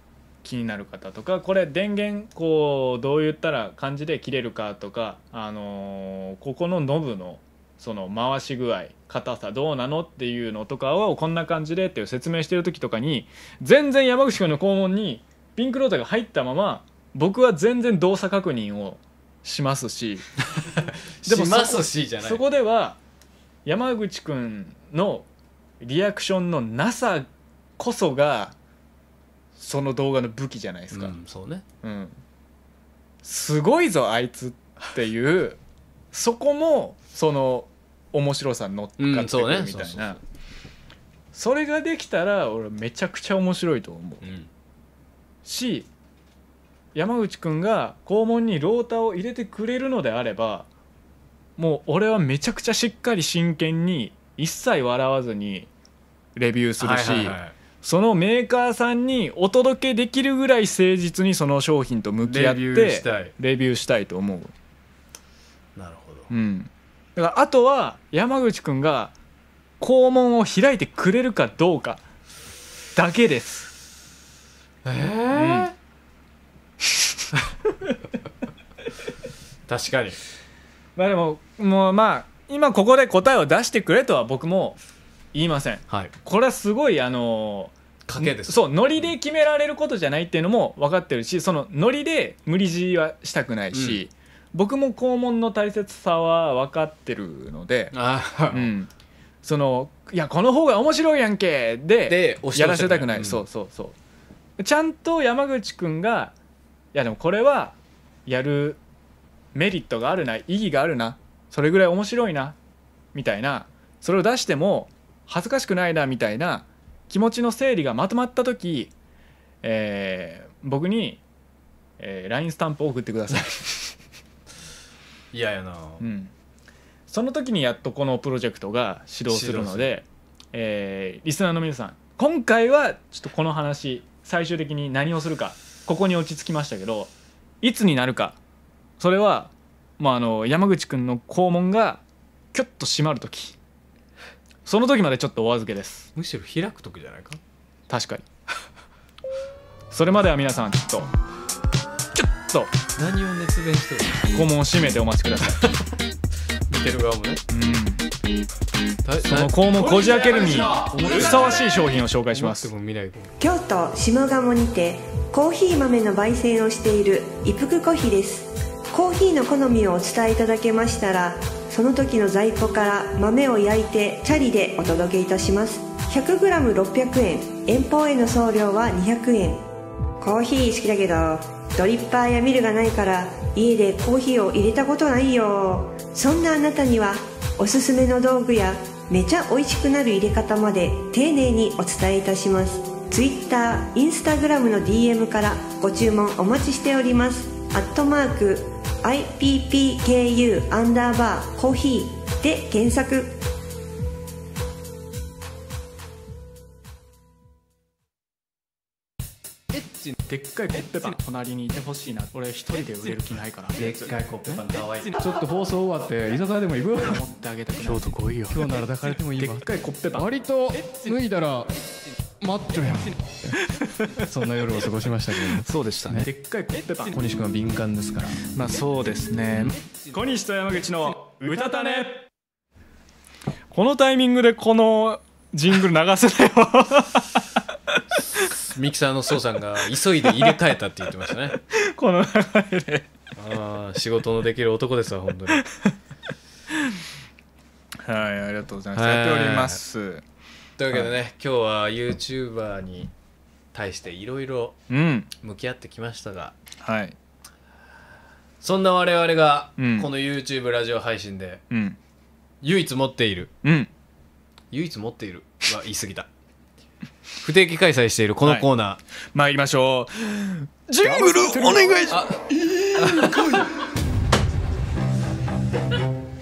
気になる方とかこれ電源こうどう言ったら感じで切れるかとか、あのー、ここのノブのその回し具合硬さどうなのっていうのとかをこんな感じでっていう説明してる時とかに全然山口君の肛門にピンクロータが入ったまま僕は全然動作確認をしますし でもそこでは山口君のリアクションのなさこそがその動画の武器じゃないですか、うん、そうね、うん、すごいぞあいつっていう そこもその面白さに乗っかってくるみたいな、それができたら俺めちゃくちゃ面白いと思う、うん、し山口君が肛門にローターを入れてくれるのであればもう俺はめちゃくちゃしっかり真剣に一切笑わずにレビューするし、はいはいはいそのメーカーさんにお届けできるぐらい誠実にその商品と向き合ってレビューしたいレビューしたいと思うなるほど、うん、だからあとは山口君が肛門を開いてくれるかどうかだけですええーうん、確かにまあでももうまあ今ここで答えを出してくれとは僕も言いません、はい、これはすごいあの賭けですそうノリで決められることじゃないっていうのも分かってるしそのノリで無理強いはしたくないし、僕も肛門の大切さは分かってるので、うん、そのいやこの方が面白いやんけでやらせたくない、うん、そうそうそうちゃんと山口君がいやでもこれはやるメリットがあるな意義があるなそれぐらい面白いなみたいなそれを出しても恥ずかしくないなみたいな気持ちの整理がまとまった時、えー、僕に、えー、LINE スタンプを送ってください嫌ややな、うん、その時にやっとこのプロジェクトが始動するので、えー、リスナーの皆さん今回はちょっとこの話最終的に何をするかここに落ち着きましたけどいつになるかそれは、まあ、あの山口君の肛門がキュッと閉まる時その時までちょっとお預けですむしろ開く時じゃないか確かにそれまでは皆さんちょっとちょっと何を熱弁してるの顧問を閉めてお待ちください見てる側もねうんその肛門こじ開けるにふさわしい商品を紹介します京都下鴨にてコーヒー豆の焙煎をしている一服コーヒーですコーヒーの好みをお伝えいただけましたらその時の在庫から豆を焼いてチャリでお届けいたします 100g600 円遠方への送料は200円コーヒー好きだけどドリッパーやミルがないから家でコーヒーを入れたことないよそんなあなたにはおすすめの道具やめちゃ美味しくなる入れ方まで丁寧にお伝えいたします Twitter、Instagram の DM からご注文お待ちしておりますアットマーク IPPKU アンダーバーコーヒーで検索でっかいコッペパン隣にいてほしいな俺一人で売れる気ないからでっかいコッペパンかわいいちょっと放送終わって居酒屋でも行く持ってあげたくな今日といよ今日なら抱かれてもいいわでっかいコッペパン割と脱いだら待ってョやん そんな夜を過ごしましたけどそうでしたねでっかいコッペパン小西君は敏感ですからまあそうですね小西と山口の「うたたね」このタイミングでこのジングル流せよ ミキサーの蒼さんが急いで入れ替えたって言ってましたね この流れでああ仕事のできる男ですわ本当にはいありがとうございますやっておりますというわけでね、はい、今日は YouTuber に対していろいろ向き合ってきましたが、うん、はい、そんな我々がこの YouTube ラジオ配信で唯一持っている、うん、唯一持っているは言い過ぎた 不定期開催しているこのコーナー、はい、参りましょうジングルお願いします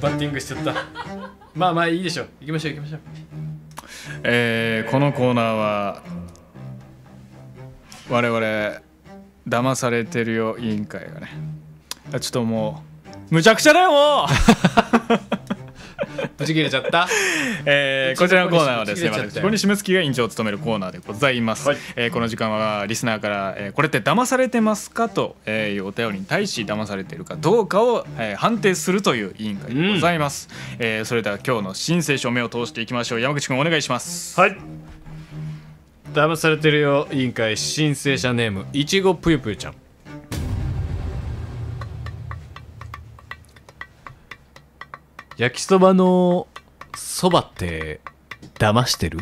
バッティングしちゃったまあまあいいでしょう行きましょう行きましょうえー、このコーナーは我々騙されてるよ委員会がねちょっともうむちゃくちゃだよもう ぶち切れちゃった、えー、こちらのコーナーはですね私小西睦月が委員長を務めるコーナーでございます、はい、えー、この時間はリスナーから「えー、これって騙されてますか?」とえうお便りに対し騙されているかどうかを、えー、判定するという委員会でございます、うん、えー、それでは今日の申請書目を通していきましょう山口君お願いしますはい騙されてるよ委員会申請者ネームいちごぷゆぷゆちゃん焼きそばのそばって騙してる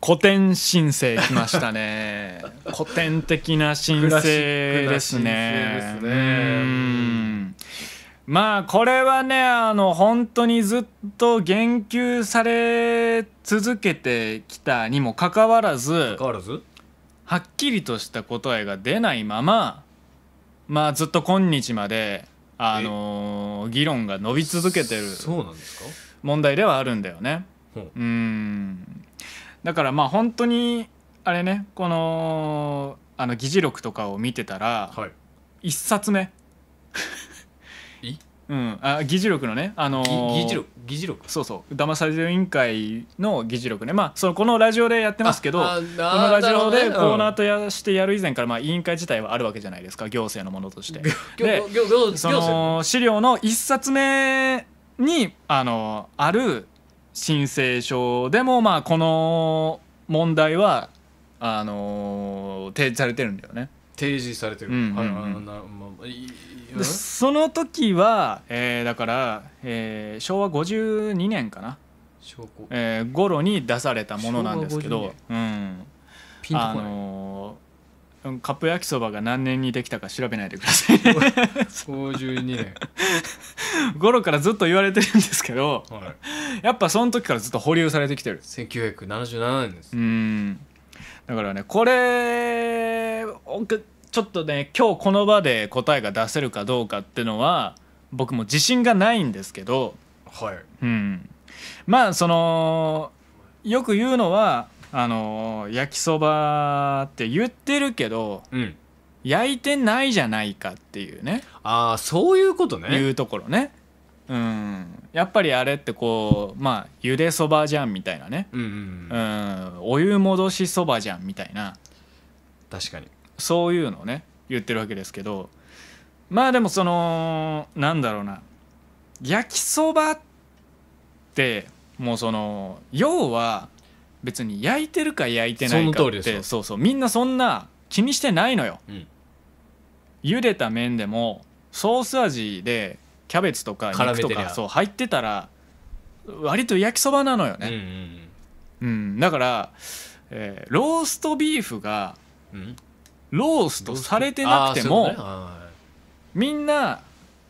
古典申請来ましたね 古典的な申請ですねですねまあこれはねあの本当にずっと言及され続けてきたにもかかわらずはっきりとした答えが出ないまままあずっと今日まであの議論が伸び続けてる問題ではあるんだよね。うんだからまあ本当にあれねこのあの議事録とかを見てたら、はい、1冊目うんあ議事録のねあのー議事録議事録そうそう騙される委員会の議事録ねまあそのこのラジオでやってますけどこのラジオでコーナーとやしてやる以前からまあ委員会自体はあるわけじゃないですか行政のものとして行でその資料の一冊目にあのある申請書でもまあこの問題はあの提示されてるんだよね。提示されてる、うんうんうんまあでその時は、えー、だから、えー、昭和52年かな証拠、えー、頃に出されたものなんですけど、うん、ピンとこない、あのー、カップ焼きそばが何年にできたか調べないでください52 年頃 からずっと言われてるんですけど、はい、やっぱその時からずっと保留されてきてる1977年ですうんだからねこれちょっとね今日この場で答えが出せるかどうかっていうのは僕も自信がないんですけど、はいうん、まあそのよく言うのはあの焼きそばって言ってるけど、うん、焼いてないじゃないかっていうねああそういうことねいうところね。うん、やっぱりあれってこうまあゆでそばじゃんみたいなね、うん、うん、お湯戻しそばじゃんみたいな確かにそういうのをね言ってるわけですけどまあでもそのなんだろうな焼きそばってもうその要は別に焼いてるか焼いてないかってそうそうみんなそんな気にしてないのよ、茹でた麺でもソース味でキャベツとか肉とかそう入ってたら割と焼きそばなのよね、うん、うんだから、えー、ローストビーフがローストされてなくても、みんな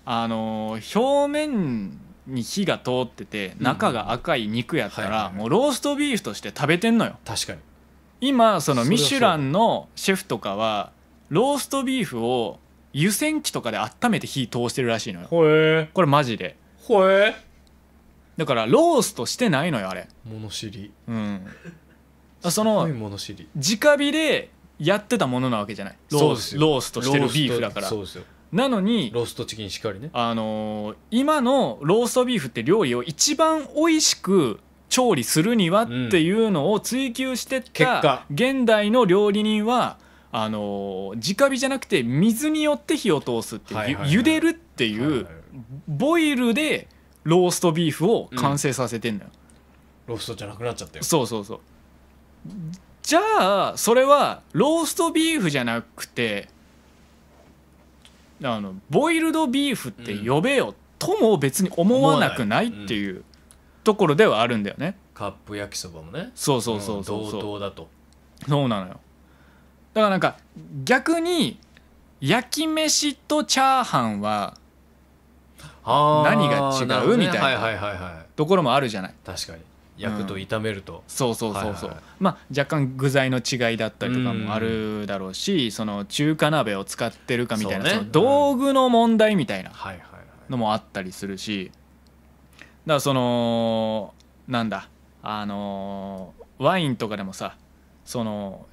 あの表面に火が通ってて中が赤い肉やったらもうローストビーフとして食べてんのよ確かに今そのミシュランのシェフとかはローストビーフを湯煎機とかで温めて火通してるらしいのよこれマジでほえだからローストしてないのよあれ物知りうんその直火でやってたものなわけじゃないロースロースとしてるビーフだからそうですよなのにローストチキンしかりね、あのー今のローストビーフって料理を一番美味しく調理するにはっていうのを追求してっ結た果現代の料理人はあのー直火じゃなくて水によって火を通すっていう、はいはいはいゆ茹でるっていはいうはいボイルでローストビーフを完成させてんだよ、ローストじゃなくなっちゃったよそうそうそうじゃあそれはローストビーフじゃなくてあのボイルドビーフって呼べよとも別に思わなくないっていうところではあるんだよね。カップ焼きそばもねそうそうそうそう同等だとそうなのよだからなんか逆に焼き飯とチャーハンは何が違うみたいなところもあるじゃない確かに焼くと炒めると、うん、そうそうそうそう、はいはい、まあ若干具材の違いだったりとかもあるだろうし、うん、その中華鍋を使ってるかみたいな、ね、道具の問題みたいなのもあったりするしだからそのなんだあのー、ワインとかでもさその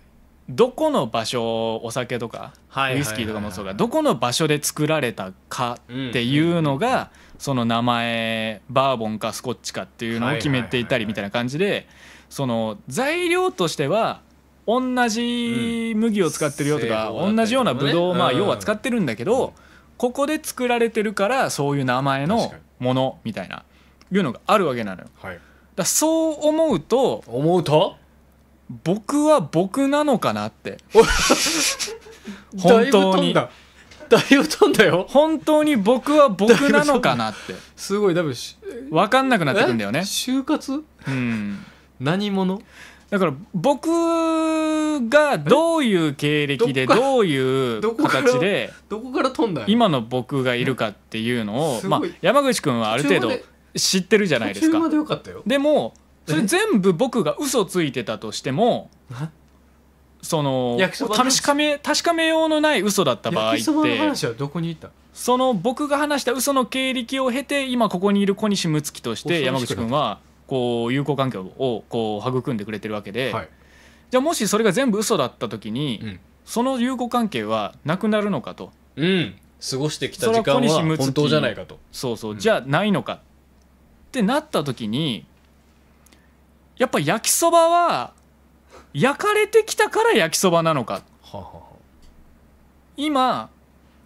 どこの場所お酒とかウイスキーとかもそうかどこの場所で作られたかっていうのが、うんうんその名前バーボンかスコッチかっていうのを決めていたりみたいな感じでその材料としては同じ麦を使ってるよとか、同じようなブドウまあ要は使ってるんだけど、ここで作られてるからそういう名前のものみたいないうのがあるわけなのよ。だそう思うと思うと僕は僕なのかなって本当に。だいぶ飛んだよ本当に僕は僕なのかなってすごい多分分かんなくなってくんだよね就活うん何者だから僕がどういう経歴でどういう形でどこから飛んだ今の僕がいるかっていうのを、まあ、山口君はある程度知ってるじゃないですかでもそれ全部僕が嘘ついてたとしてもその試しかめ確かめようのない嘘だった場合ってその僕が話した嘘の経歴を経て今ここにいる小西睦月として山口君はこう友好関係をこう育んでくれてるわけで、はい、じゃあもしそれが全部嘘だった時に、うん、その友好関係はなくなるのかと、うん、過ごしてきた時間は本当じゃないかとそうそう、うん、じゃあないのかってなった時にやっぱ焼きそばは焼かれてきたから焼きそばなのか今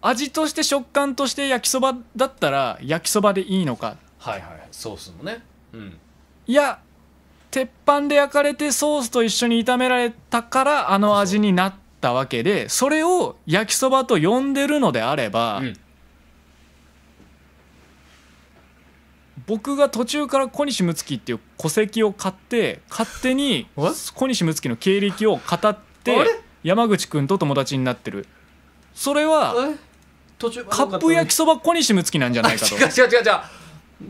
味として食感として焼きそばだったら焼きそばでいいのかはいはいソースもねうんいや鉄板で焼かれてソースと一緒に炒められたからあの味になったわけでそれを焼きそばと呼んでるのであれば、うん僕が途中から小西睦月っていう戸籍を買って勝手に小西睦月の経歴を語って山口君と友達になってるそれはカップ焼きそば小西睦月なんじゃないかと 違う違う違う違う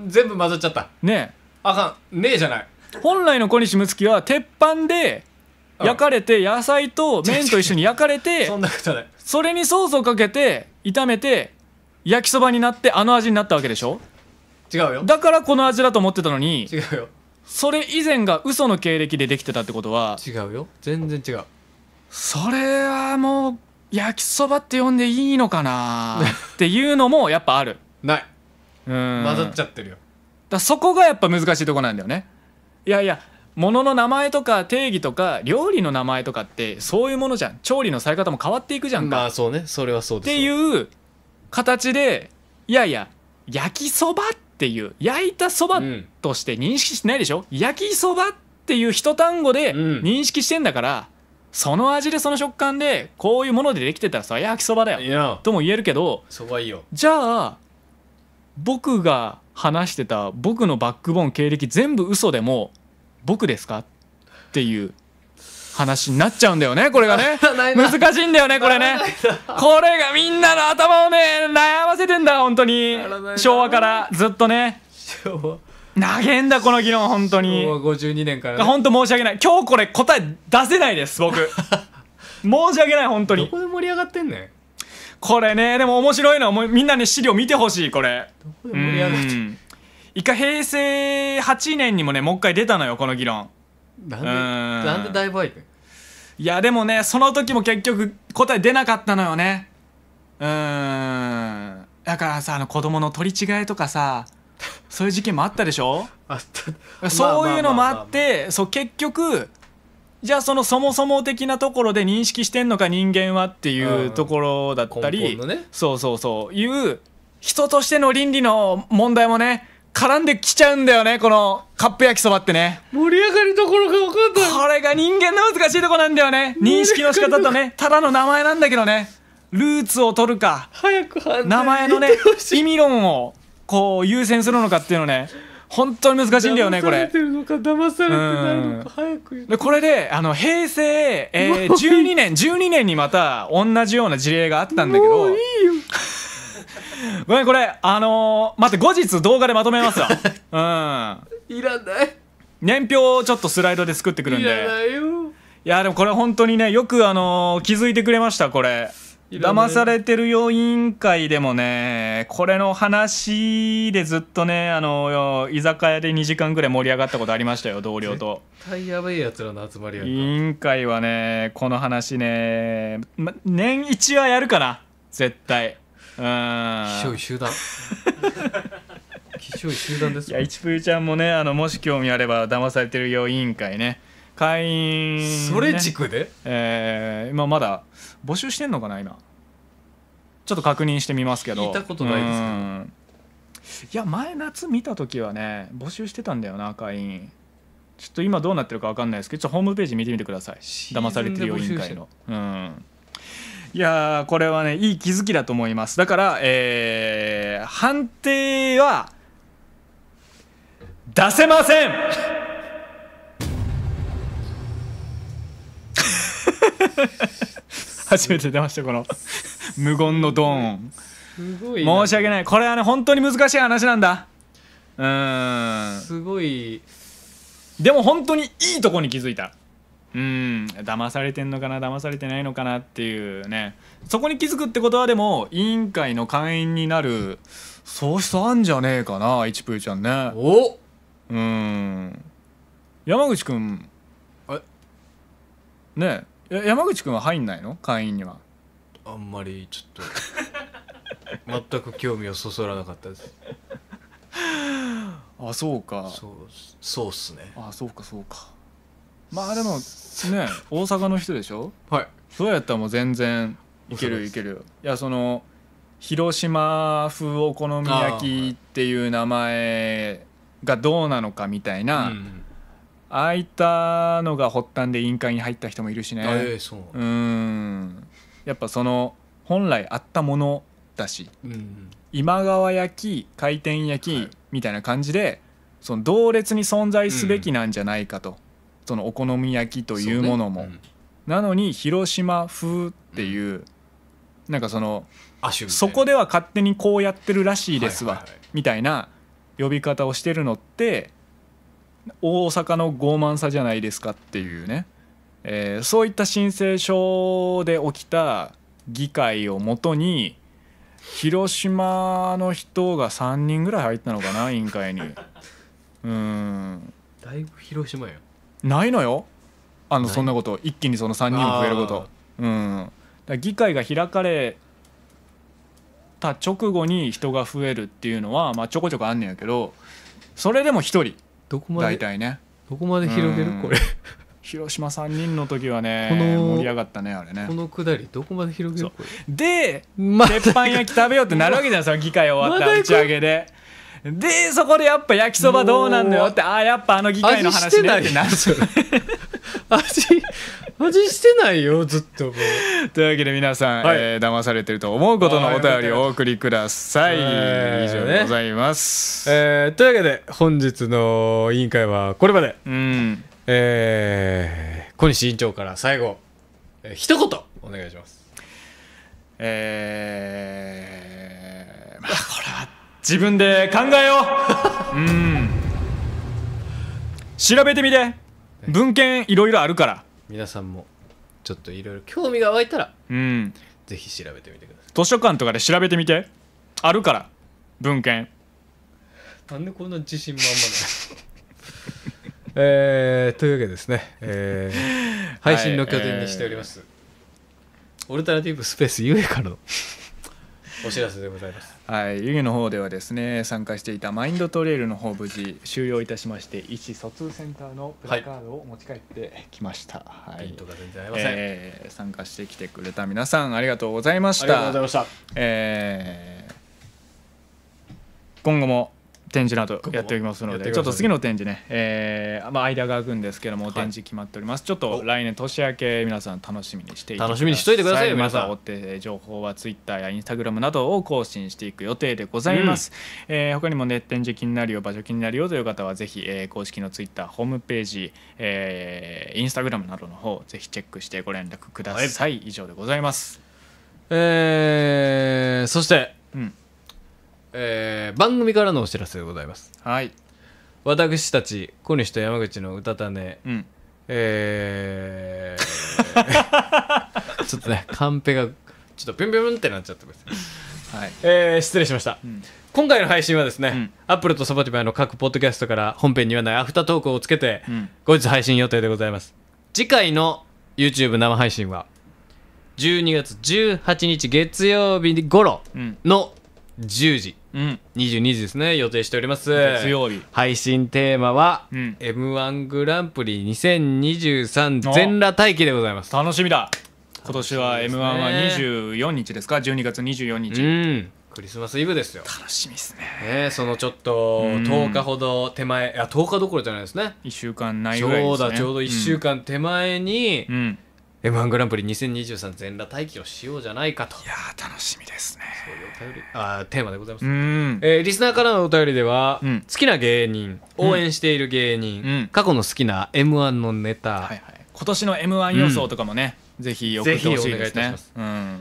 全部混ざっちゃったねえあかんねえじゃない本来の小西睦月は鉄板で焼かれて野菜と麺と一緒に焼かれて そんなことないそれにソースをかけて炒めて焼きそばになってあの味になったわけでしょ違うよだからこの味だと思ってたのに違うよそれ以前が嘘の経歴でできてたってことは違うよ全然違うそれはもう焼きそばって呼んでいいのかな っていうのもやっぱあるないうん混ざっちゃってるよだそこがやっぱ難しいとこなんだよねいやいやものの名前とか定義とか料理の名前とかってそういうものじゃん調理のされ方も変わっていくじゃんかまあそうねそれはそうですっていう形でいやいや焼きそばっっていう焼いたそばとして認識してないでしょ、うん、焼きそばっていう一単語で認識してんだから、うん、その味でその食感でこういうものでできてたらそれ焼きそばだよとも言えるけどじゃあ僕が話してた僕のバックボーン経歴全部嘘でも僕ですかっていう話になっちゃうんだよねこれがね 難しいんだよねこれねこれがみんなの頭をね悩ませてんだ本当に昭和からずっとね昭和投げんだこの議論本当に昭和52年から、ね、本当申し訳ない今日これ答え出せないです僕 申し訳ない本当にどこで盛り上がってんねんこれねでも面白いのはみんなね資料見てほしいこれどこで盛り上がって一回平成8年にもねもう一回出たのよこの議論なんでなんで大いイいやでもねその時も結局答え出なかったのよねうんだからさあの子供の取り違えとかさそういう事件もあったでしょあったそういうのもあってそう結局じゃあそのそもそも的なところで認識してんのか人間はっていうところだったり、ね、そうそうそういう人としての倫理の問題もね絡んできちゃうんだよねこのカップ焼きそばってね盛り上がりどころが分かんないこれが人間の難しいとこなんだよね認識の仕方とねただの名前なんだけどねルーツを取るか早く名前のね 意味論をこう優先するのかっていうのね本当に難しいんだよねこれ騙されてないのか早くこれであの平成、えー、12年12年にまた同じような事例があったんだけどもういいよ ごめんこれあのー、待って後日動画でまとめますわ うんいらない年表をちょっとスライドで作ってくるんでいらないよいやでもこれ本当にねよくあのー、気づいてくれましたこれ騙されてるよ委員会でもねこれの話でずっとねあの居酒屋で2時間ぐらい盛り上がったことありましたよ同僚と絶対やべえやつらの集まりや委員会はねこの話ね、ま、年一はやるかな絶対気象集団気象集団ですいや一風ちゃんもねあのもし興味あれば騙されてるよ委員会ね会員、ね、それ軸で、えー、今まだ募集してんのかな今ちょっと確認してみますけど見たことないですけどいや前夏見た時はね募集してたんだよな会員ちょっと今どうなってるか分かんないですけどちょっとホームページ見てみてください騙されてる要員会のうんいやこれはねいい気づきだと思いますだから、えー、判定は出せません 初めて出ましたこの無言のドーン申し訳ないこれはね本当に難しい話なんだうんすごいでも本当にいいとこに気づいたうん騙されてんのかな騙されてないのかなっていうねそこに気づくってことはでも委員会の会員になるそうしたあんじゃねえかな一プーちゃんねおうん山口くんえねえ山口くんは入んないの会員にはあんまりちょっと全く興味をそそらなかったです あそうかそうそうっすねあそうかそうかまあでもね大阪の人でしょはいそうやったらもう全然いけるいけるいやその広島風お好み焼きっていう名前がどうなのかみたいな、ああいったのが発端で委員会に入った人もいるしね、えー、うんやっぱその本来あったものだし、うん、今川焼き回転焼きみたいな感じで、その同列に存在すべきなんじゃないかと、そのお好み焼きというものも、ねうん、なのに広島風っていう、うん、なんかそのそこでは勝手にこうやってるらしいですわ、はいはいはい、みたいな呼び方をしてるのって大阪の傲慢さじゃないですかっていうね、えー、そういった申請書で起きた議会をもとに広島の人が3人ぐらい入ったのかな委員会に。うんだいぶ広島やんないのよあのそんなこと一気にその3人も増えることうん議会が開かれた直後に人が増えるっていうのは、まあ、ちょこちょこあんねんやけどそれでも1人どこまで大体ねどこまで広げるこれ広島3人の時はねこの盛り上がったねあれねこのくだりどこまで広げるこれで、ま、鉄板焼き食べようってなるわけじゃないですか議会終わった打ち上げで。でそこでやっぱ焼きそばどうなんのよってああやっぱあの議会の話ってなる味 味してないよずっともうというわけで皆さん、はい、えー、騙されてると思うことのお便りをお送りください、以上でございます、えー、というわけで本日の委員会はこれまで、うんえー、小西委員長から最後、えー、一言お願いしますえー、まあ自分で考えよう うん調べてみて文献いろいろあるから皆さんもちょっといろいろ興味が湧いたらうんぜひ調べてみてください図書館とかで調べてみてあるから文献なんでこんな自信満々の えー、というわけですね、えー、配信の拠点にしております、はいえー、オルタナティブスペースゆえからのお知らせでございますはい、ユニの方ではですね参加していたマインドトレイルの方無事終了いたしまして意思疎通センターのプラカードを持ち帰ってきました、はい、はい、えー、参加してきてくれた皆さんありがとうございましたありがとうございました、えー、今後も展示などやっておりますのでちょっと次の展示ね、えーまあ、間が空くんですけども、はい、展示決まっておりますちょっと来年年明け皆さん楽しみにしていて楽しみにしといてください皆さん追って情報はツイッターやインスタグラムなどを更新していく予定でございます、うん、えー、他にもね展示気になるよ場所気になるよという方はぜひ、えー、公式のツイッターホームページ、えー、インスタグラムなどの方ぜひチェックしてご連絡ください、はい、以上でございますえー、そして、うんえー、番組からのお知らせでございますはい私たち小西と山口の歌種、うん、えー、ちょっとねカンペがちょっとピュンピュンってなっちゃってます、はいえー、失礼しました、ん今回の配信はですね、んアップルとサバティバイの各ポッドキャストから本編にはないアフタートークをつけて、ん後日配信予定でございます次回の YouTube 生配信は12月18日月曜日ごろの10時、うん、22時ですね予定しております月曜日配信テーマは、うん、m 1グランプリ2023全裸待機でございます楽しみだ今年は m 1は24日ですか12月24日、うんクリスマスイブですよ楽しみですねねそのちょっと10日ほど手前、うん、いや10日どころじゃないですね1週間ないぐらいねそうだちょうど1週間手前に、うん、m 1グランプリ2023全裸待機をしようじゃないかといや楽しみですねそういうお便りあテーマでございます、えー、リスナーからのお便りでは、うん、好きな芸人応援している芸人、うん、過去の好きな m 1のネタ、はいはい、今年の m 1予想とかもね、うん、ぜひ送ってほしいですね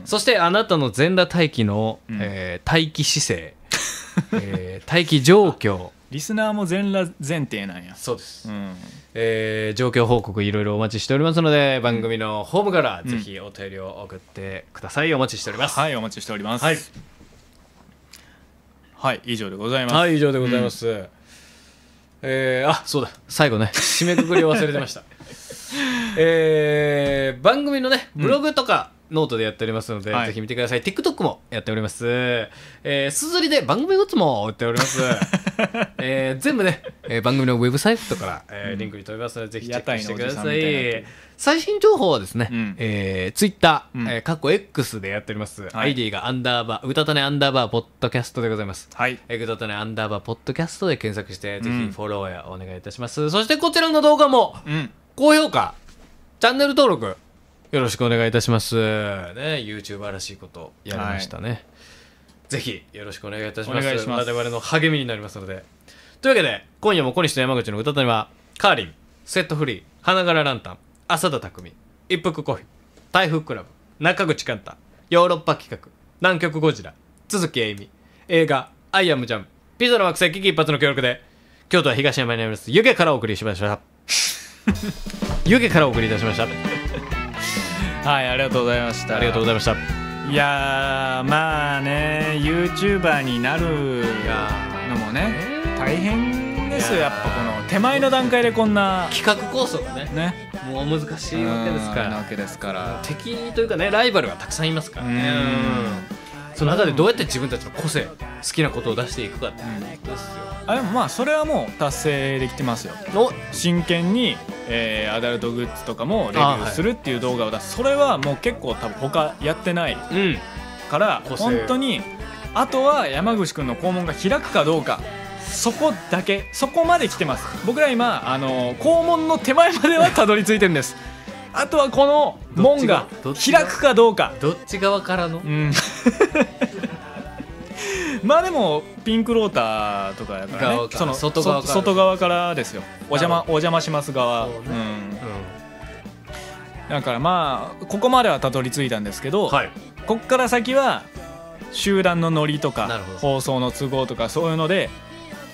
そしてあなたの全裸待機の、えー、待機姿勢、えー、待機状況リスナーも全裸前提なんやそうです、うん、えー、状況報告いろいろお待ちしておりますので番組のホームからぜひお便りを送ってください、うん、お待ちしておりますはいお待ちしております、はい、はい、以上でございますはい以上でございます、うん、えー、あそうだ最後ね締めくくりを忘れてましたえー、番組のねブログとか、うんノートでやっておりますので、はい、ぜひ見てください。TikTok もやっております。えー、すずりで番組グッズも売っております。えー、全部ね、えー、番組のウェブサイトから、えー、リンクに飛びますので、ぜひチェックしてください。最新情報はですね、うえー、Twitter、うん、えー、過去 X でやっております、はい、ID がアンダーバー、うたたねアンダーバーポッドキャストでございます。はい。えー、うたたねアンダーバーポッドキャストで検索して、ぜひフォローやお願いいたします。うん、そしてこちらの動画も、うん、高評価、チャンネル登録、よろしくお願いいたします。ね、YouTuber らしいことやりましたね。はい、ぜひよろしくお願いいたします。ます我々の励みになりますので。というわけで、今夜も小西と山口の歌谷は、カーリン、セットフリー、花柄ランタン、浅田匠、一服コフィ、台風クラブ、中口寛太、ヨーロッパ企画、南極ゴジラ、続エイミ、映画、アイアムジャム、ピザの惑星危機一髪の協力で、京都は東山にあります、湯気からお送りしました。湯気からお送りいたしました。はいありがとうございましたありがとうございましたいやまあねユーチューバーになるのもね大変ですよやっぱこの手前の段階でこんな企画構想がねねもう難しいわけですから敵というかねライバルがたくさんいますからねうんその中でどうやって自分たちの個性好きなことを出していくかってことですよ、あでもまあそれはもう達成できてますよお真剣に、えー、アダルトグッズとかもレビューするっていう動画を出す、それはもう結構多分他やってないうんから、うん、本当にあとは山口君の肛門が開くかどうかそこだけそこまで来てます僕ら今あの肛門の手前まではたどり着いてるんですあとはこの門が開くかどうかどっち側からの、うん、まあでもピンクローターとかやから、ね、その外側から外側からですよお邪魔お邪魔します側、ね、うん、うん、だからまあここまではたどり着いたんですけど、はい、こっから先は集団のノリとか放送の都合とかそういうので、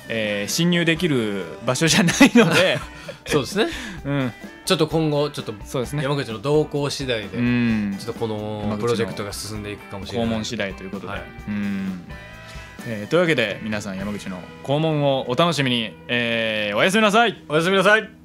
えー、侵入できる場所じゃないので そうですね、うん、ちょっと今後ちょっとそうですね山口の動向次第で、ちょっとこのプロジェクトが進んでいくかもしれない。訪問次第ということで。はい、うんえー、というわけで皆さん山口の訪問をお楽しみに、えー、おやすみなさいおやすみなさい